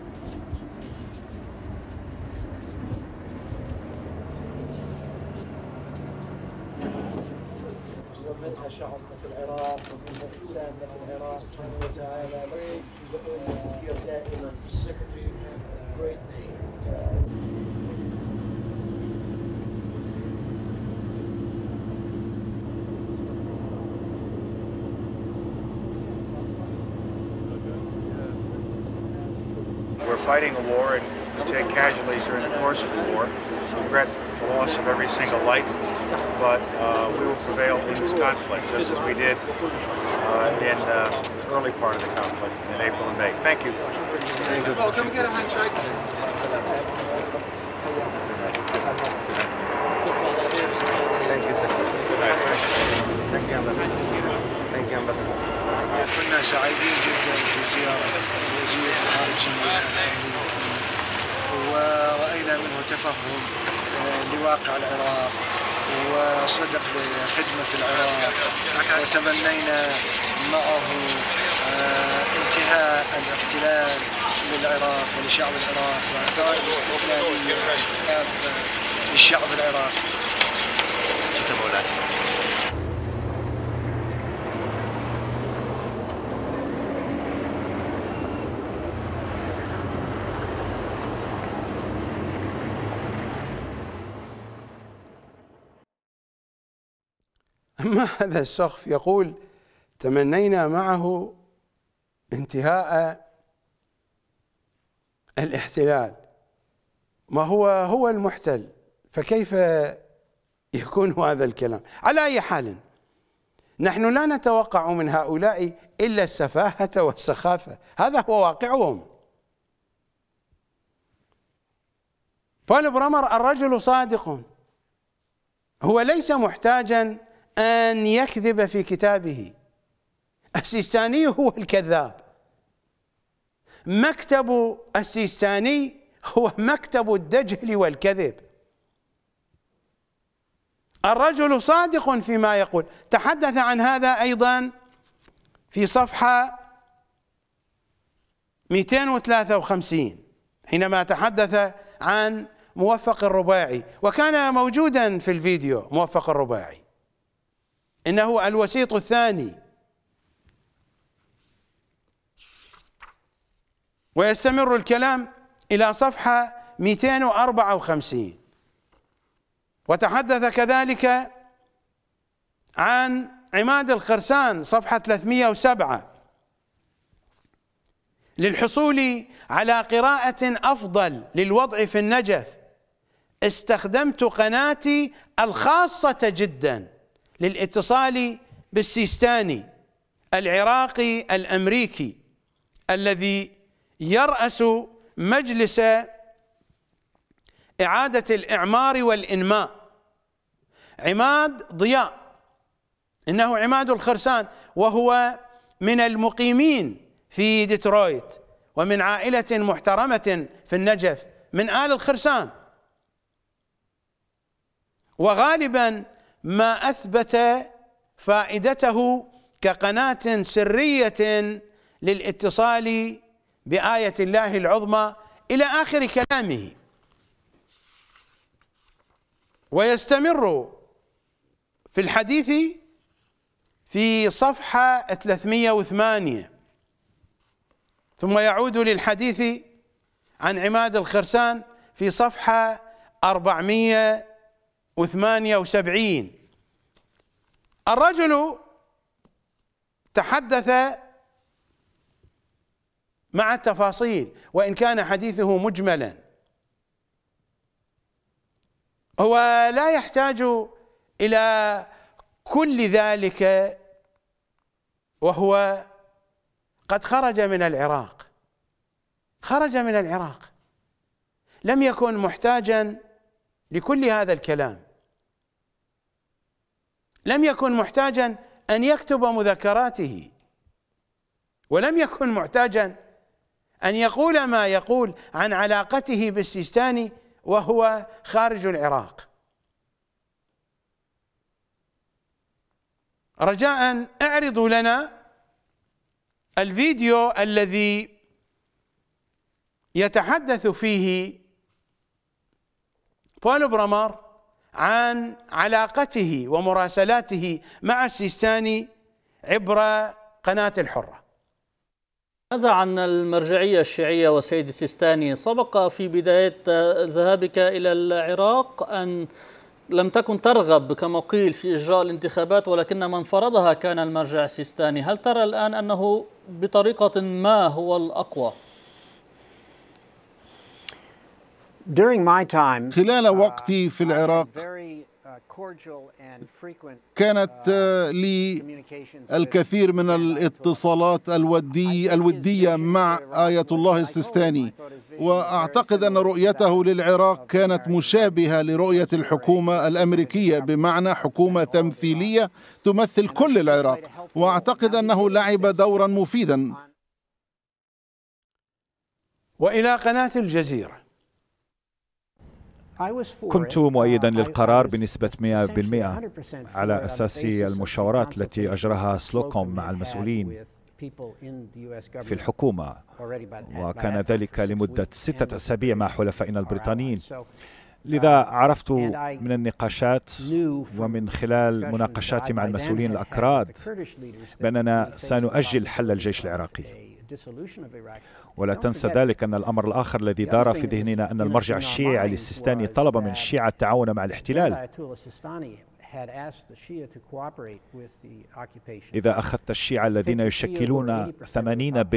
ومنها شعبنا في العراق ومنها انساننا في العراق سبحانه وتعالى دائما السكرتري great name. We're fighting a war and to take casualties during the course of the war. We regret the loss of every single life, but uh, we will prevail in this conflict, just as we did uh, in uh, the early part of the conflict in April and May. Thank you. Thank you, sir. Thank you, Ambassador. Thank you, Ambassador. منه تفهم آه، لواقع العراق وصدق لخدمة العراق وتمنينا معه آه، انتهاء الاحتلال للعراق ولشعب العراق وإعطاء الاستقلالية للشعب العراقي أما هذا الشخص يقول تمنينا معه انتهاء الاحتلال ما هو هو المحتل فكيف يكون هذا الكلام على أي حال نحن لا نتوقع من هؤلاء إلا السفاهة والسخافة هذا هو واقعهم فالبرمر الرجل صادق هو ليس محتاجا أن يكذب في كتابه السيستاني هو الكذاب مكتب السيستاني هو مكتب الدجل والكذب الرجل صادق فيما يقول تحدث عن هذا أيضا في صفحة 253 حينما تحدث عن موفق الرباعي وكان موجودا في الفيديو موفق الرباعي إنه الوسيط الثاني ويستمر الكلام إلى صفحة 254 وتحدث كذلك عن عماد الخرسان صفحة 307 للحصول على قراءة أفضل للوضع في النجف استخدمت قناتي الخاصة جدا للاتصال بالسيستاني العراقي الامريكي الذي يراس مجلس اعاده الاعمار والانماء عماد ضياء انه عماد الخرسان وهو من المقيمين في ديترويت ومن عائله محترمه في النجف من ال الخرسان وغالبا ما اثبت فائدته كقناه سريه للاتصال بايه الله العظمى الى اخر كلامه ويستمر في الحديث في صفحه 308 ثم يعود للحديث عن عماد الخرسان في صفحه 400 وثمانية وسبعين الرجل تحدث مع التفاصيل وإن كان حديثه مجملا هو لا يحتاج إلى كل ذلك وهو قد خرج من العراق خرج من العراق لم يكن محتاجا لكل هذا الكلام لم يكن محتاجا ان يكتب مذكراته ولم يكن محتاجا ان يقول ما يقول عن علاقته بالسيستاني وهو خارج العراق رجاء اعرضوا لنا الفيديو الذي يتحدث فيه بول برمر عن علاقته ومراسلاته مع السيستاني عبر قناة الحرة ماذا عن المرجعية الشيعية وسيد السيستاني سبق في بداية ذهابك إلى العراق أن لم تكن ترغب كما قيل في إجراء الانتخابات ولكن من فرضها كان المرجع السيستاني هل ترى الآن أنه بطريقة ما هو الأقوى؟ خلال uh, وقتي في العراق uh, كانت uh, آه، لي الكثير من الاتصالات الودي الودية مع آية الله السيستاني وأعتقد أن رؤيته للعراق كانت مشابهة لرؤية الحكومة الأمريكية بمعنى حكومة تمثيلية تمثل كل العراق وأعتقد أنه لعب دورا مفيدا وإلى قناة الجزيرة كنت مؤيدا للقرار بنسبة 100% على أساس المشاورات التي أجراها سلوكوم مع المسؤولين في الحكومة وكان ذلك لمدة ستة أسابيع مع حلفائنا البريطانيين لذا um, عرفت من النقاشات ومن خلال مناقشاتي مع المسؤولين الأكراد بأننا سنؤجل حل الجيش العراقي ولا نعم، تنسى ذلك أن الأمر الآخر الذي يعني دار في ذهننا أن المرجع الشيعي السيستاني طلب من الشيعة التعاون مع الاحتلال إذا أخذت الشيعة الذين يشكلون 80%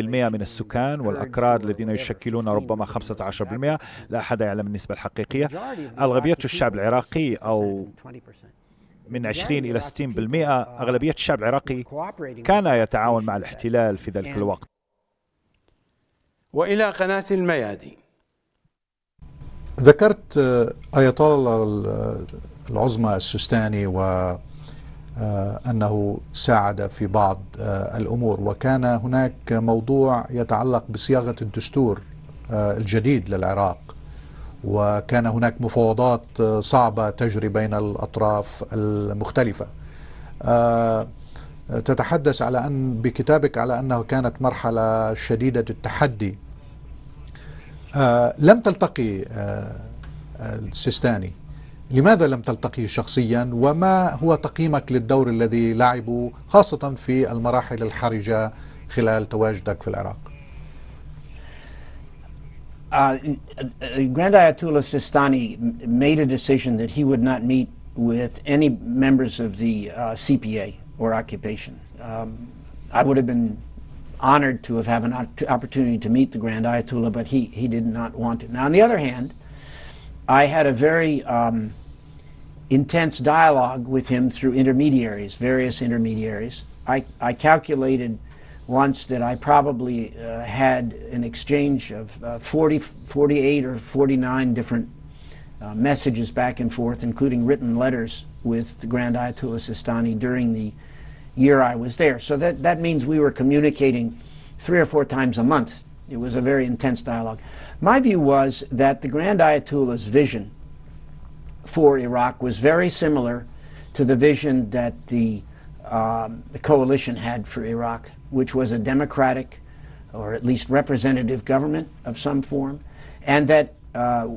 من السكان والأكراد الذين يشكلون ربما 15% لا أحد يعلم النسبة الحقيقية أغلبية الشعب العراقي أو من 20 إلى 60% أغلبية الشعب العراقي كان يتعاون مع الاحتلال في ذلك الوقت وإلى قناة الميادي ذكرت آية الله العظمى السستاني و آه، أنه ساعد في بعض آه، الأمور وكان هناك موضوع يتعلق بصياغة الدستور آه، الجديد للعراق وكان هناك مفاوضات صعبة تجري بين الأطراف المختلفة تتحدث على أن بكتابك على أنه كانت مرحلة شديدة التحدي لم تلتقي السيستاني لماذا لم تلتقي شخصيا وما هو تقييمك للدور الذي لعبه خاصة في المراحل الحرجة خلال تواجدك في العراق Uh, Grand Ayatollah Sistani made a decision that he would not meet with any members of the uh, CPA or occupation. Um, I would have been honored to have had an opportunity to meet the Grand Ayatollah, but he, he did not want it. Now, on the other hand, I had a very um, intense dialogue with him through intermediaries, various intermediaries. I, I calculated once that I probably uh, had an exchange of uh, 40, 48 or 49 different uh, messages back and forth, including written letters with the Grand Ayatollah Sistani during the year I was there. So that, that means we were communicating three or four times a month. It was a very intense dialogue. My view was that the Grand Ayatollah's vision for Iraq was very similar to the vision that the, um, the coalition had for Iraq, which was a democratic or at least representative government of some form, and that uh,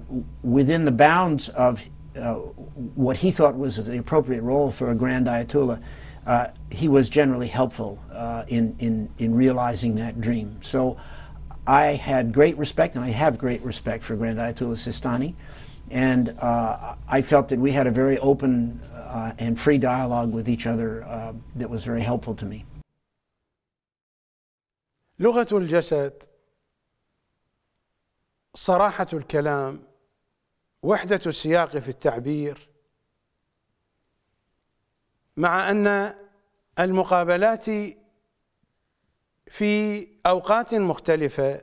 within the bounds of uh, what he thought was the appropriate role for a Grand Ayatollah, uh, he was generally helpful uh, in, in, in realizing that dream. So I had great respect, and I have great respect for Grand Ayatollah Sistani. And uh, I felt that we had a very open uh, and free dialogue with each other uh, that was very helpful to me. لغة الجسد صراحة الكلام وحدة السياق في التعبير مع أن المقابلات في أوقات مختلفة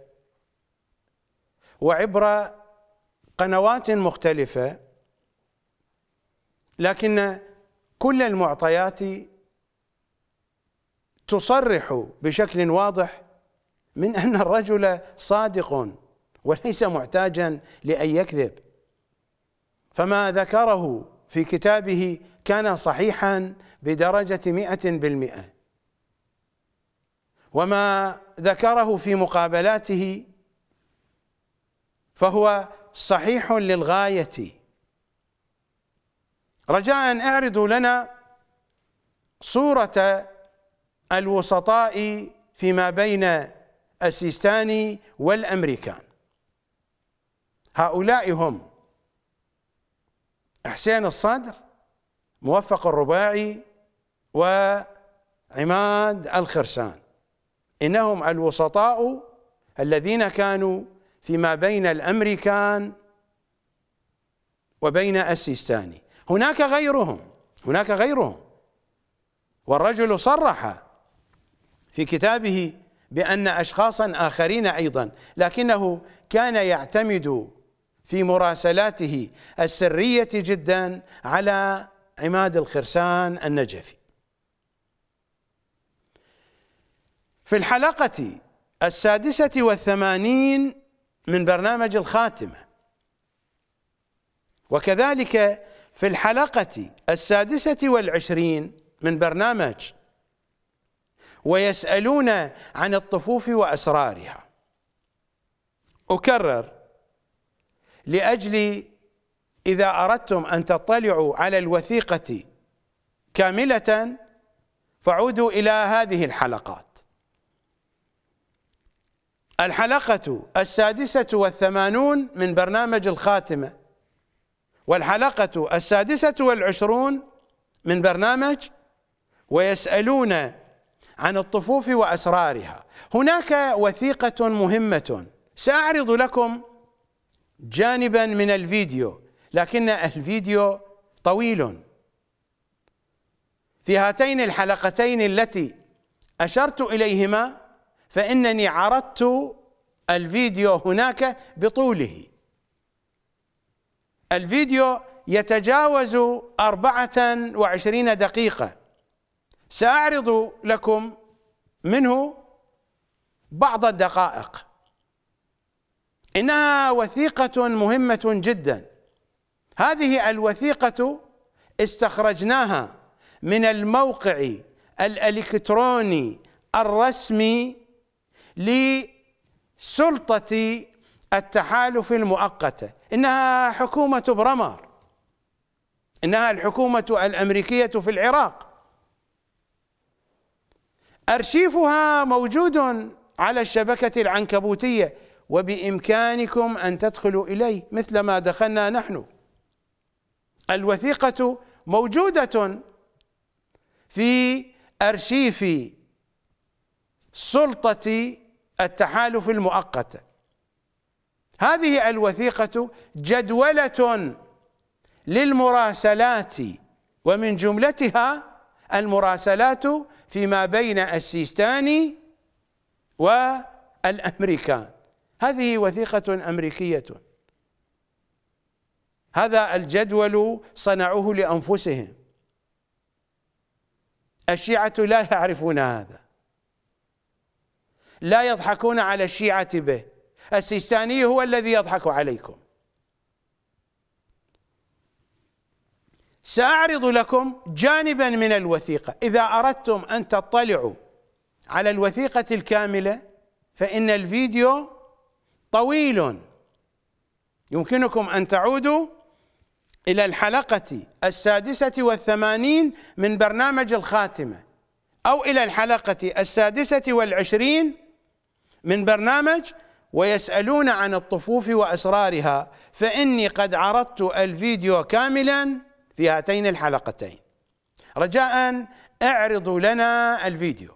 وعبر قنوات مختلفة لكن كل المعطيات تصرح بشكل واضح من أن الرجل صادق وليس محتاجا لأن يكذب فما ذكره في كتابه كان صحيحا بدرجة مئة بالمئة وما ذكره في مقابلاته فهو صحيح للغاية رجاء اعرضوا لنا صورة الوسطاء فيما بين السيستاني والأمريكان هؤلاء هم حسين الصدر موفق الرباعي وعماد الخرسان إنهم الوسطاء الذين كانوا فيما بين الأمريكان وبين السيستاني هناك غيرهم هناك غيرهم والرجل صرح في كتابه بأن أشخاصا آخرين أيضا لكنه كان يعتمد في مراسلاته السرية جدا على عماد الخرسان النجفي في الحلقة السادسة والثمانين من برنامج الخاتمة وكذلك في الحلقة السادسة والعشرين من برنامج ويسألون عن الطفوف وأسرارها أكرر لأجل إذا أردتم أن تطلعوا على الوثيقة كاملة فعودوا إلى هذه الحلقات الحلقة السادسة والثمانون من برنامج الخاتمة والحلقة السادسة والعشرون من برنامج ويسألون عن الطفوف وأسرارها هناك وثيقة مهمة سأعرض لكم جانبا من الفيديو لكن الفيديو طويل في هاتين الحلقتين التي أشرت إليهما فإنني عرضت الفيديو هناك بطوله الفيديو يتجاوز أربعة وعشرين دقيقة سأعرض لكم منه بعض الدقائق إنها وثيقة مهمة جداً هذه الوثيقة استخرجناها من الموقع الالكتروني الرسمي لسلطة التحالف المؤقتة إنها حكومة برمر إنها الحكومة الأمريكية في العراق أرشيفها موجود على الشبكة العنكبوتية وبإمكانكم أن تدخلوا إليه مثل ما دخلنا نحن الوثيقة موجودة في أرشيف سلطة التحالف المؤقت هذه الوثيقة جدولة للمراسلات ومن جملتها المراسلات فيما بين السيستاني والأمريكان هذه وثيقة أمريكية هذا الجدول صنعوه لأنفسهم الشيعة لا يعرفون هذا لا يضحكون على الشيعة به السيستاني هو الذي يضحك عليكم سأعرض لكم جانبا من الوثيقة إذا أردتم أن تطلعوا على الوثيقة الكاملة فإن الفيديو طويل يمكنكم أن تعودوا إلى الحلقة السادسة والثمانين من برنامج الخاتمة أو إلى الحلقة السادسة والعشرين من برنامج ويسألون عن الطفوف وأسرارها فإني قد عرضت الفيديو كاملا في هاتين الحلقتين رجاء اعرضوا لنا الفيديو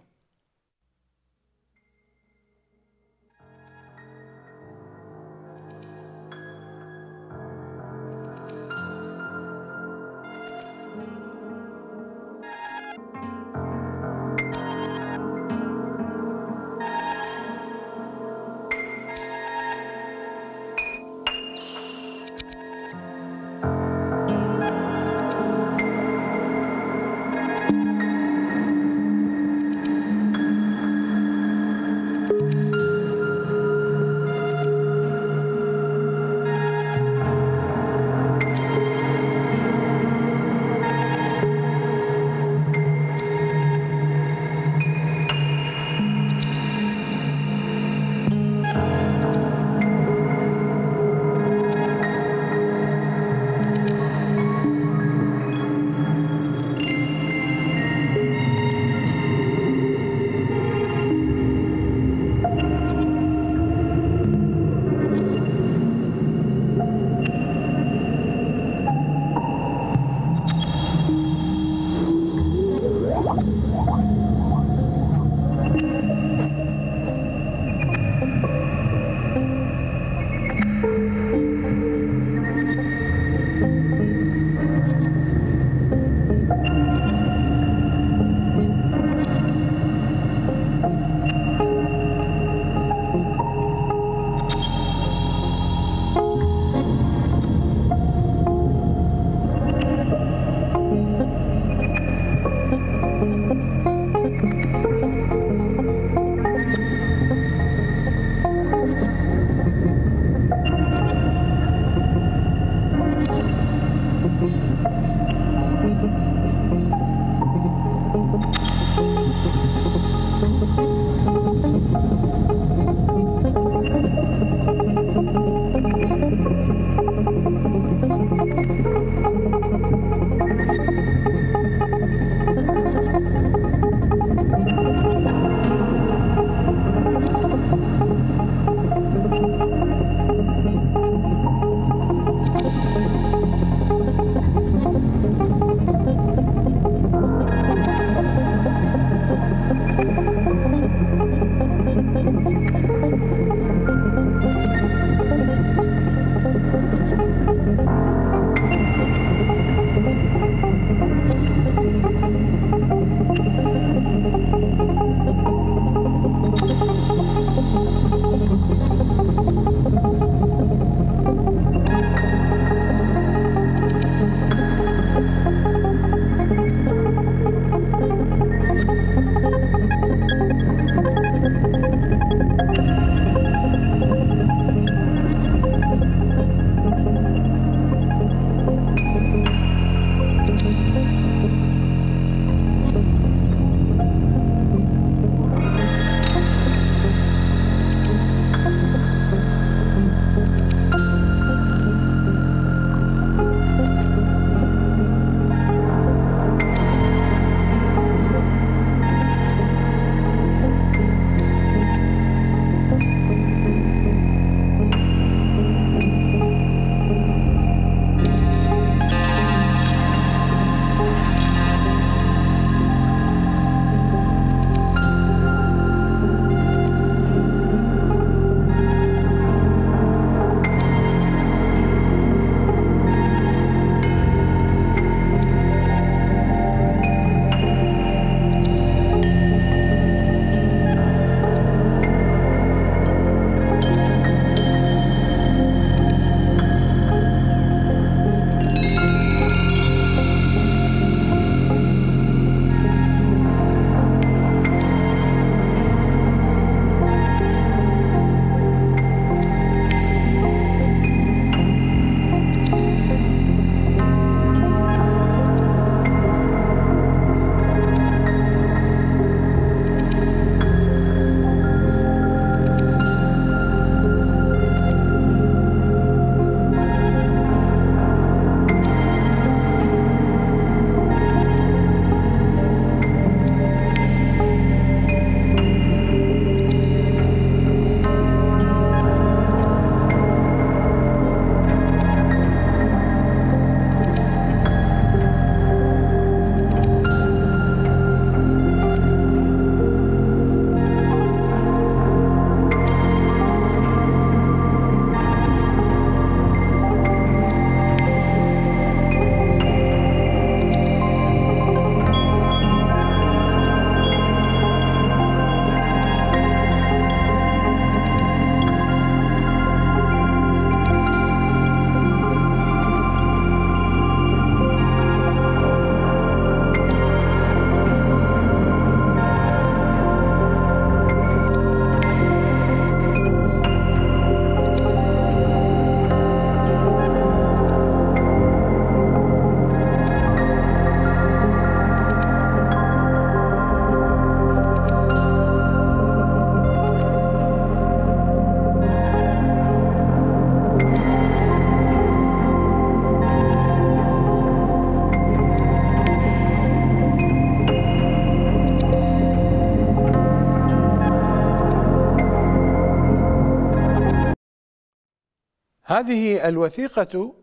هذه الوثيقة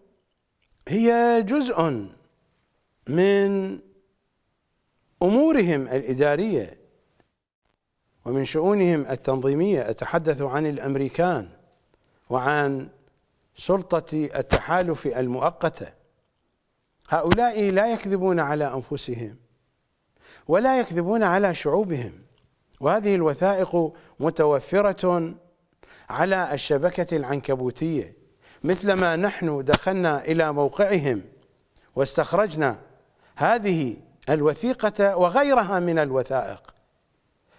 هي جزء من امورهم الاداريه ومن شؤونهم التنظيميه اتحدث عن الامريكان وعن سلطه التحالف المؤقته هؤلاء لا يكذبون على انفسهم ولا يكذبون على شعوبهم وهذه الوثائق متوفره على الشبكه العنكبوتيه مثلما نحن دخلنا إلى موقعهم واستخرجنا هذه الوثيقة وغيرها من الوثائق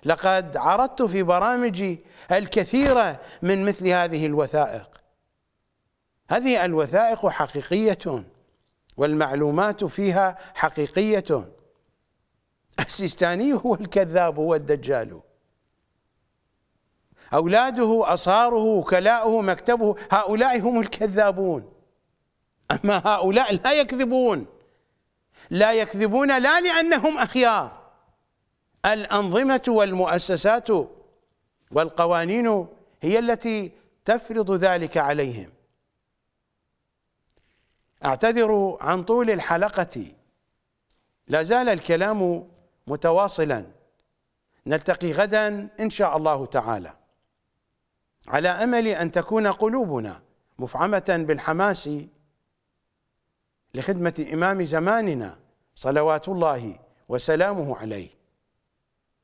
لقد عرضت في برامجي الكثيرة من مثل هذه الوثائق هذه الوثائق حقيقية والمعلومات فيها حقيقية السيستاني هو الكذاب هو الدجال أولاده أصاره وكلاؤه مكتبه هؤلاء هم الكذابون أما هؤلاء لا يكذبون لا يكذبون لا لأنهم أخيار الأنظمة والمؤسسات والقوانين هي التي تفرض ذلك عليهم أعتذر عن طول الحلقة لا زال الكلام متواصلا نلتقي غدا إن شاء الله تعالى على امل ان تكون قلوبنا مفعمه بالحماس لخدمه امام زماننا صلوات الله وسلامه عليه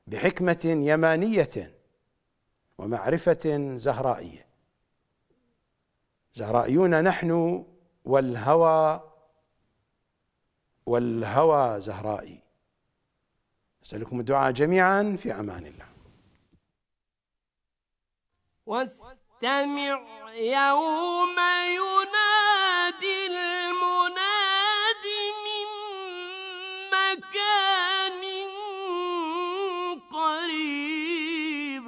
بحكمه يمانيه ومعرفه زهرائيه زهرائيون نحن والهوى والهوى زهرائي أسألكم الدعاء جميعا في أمان الله واستمع يوم ينادي المنادي من مكان قريب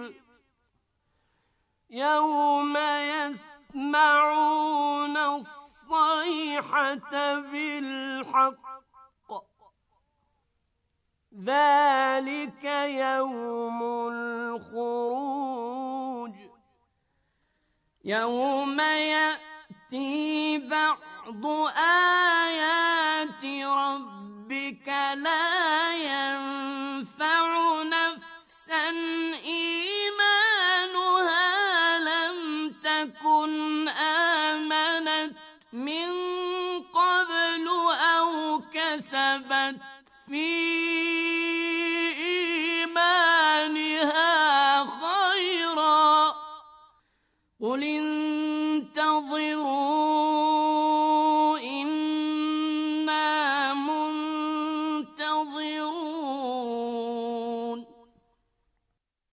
يوم يسمعون الصيحة بالحق ذلك يوم الخروج يوم يأتي بعض آيات ربك لا ينفع نفسا إيمانها لم تكن آمنت من قبل أو كسبت في ايمانها قل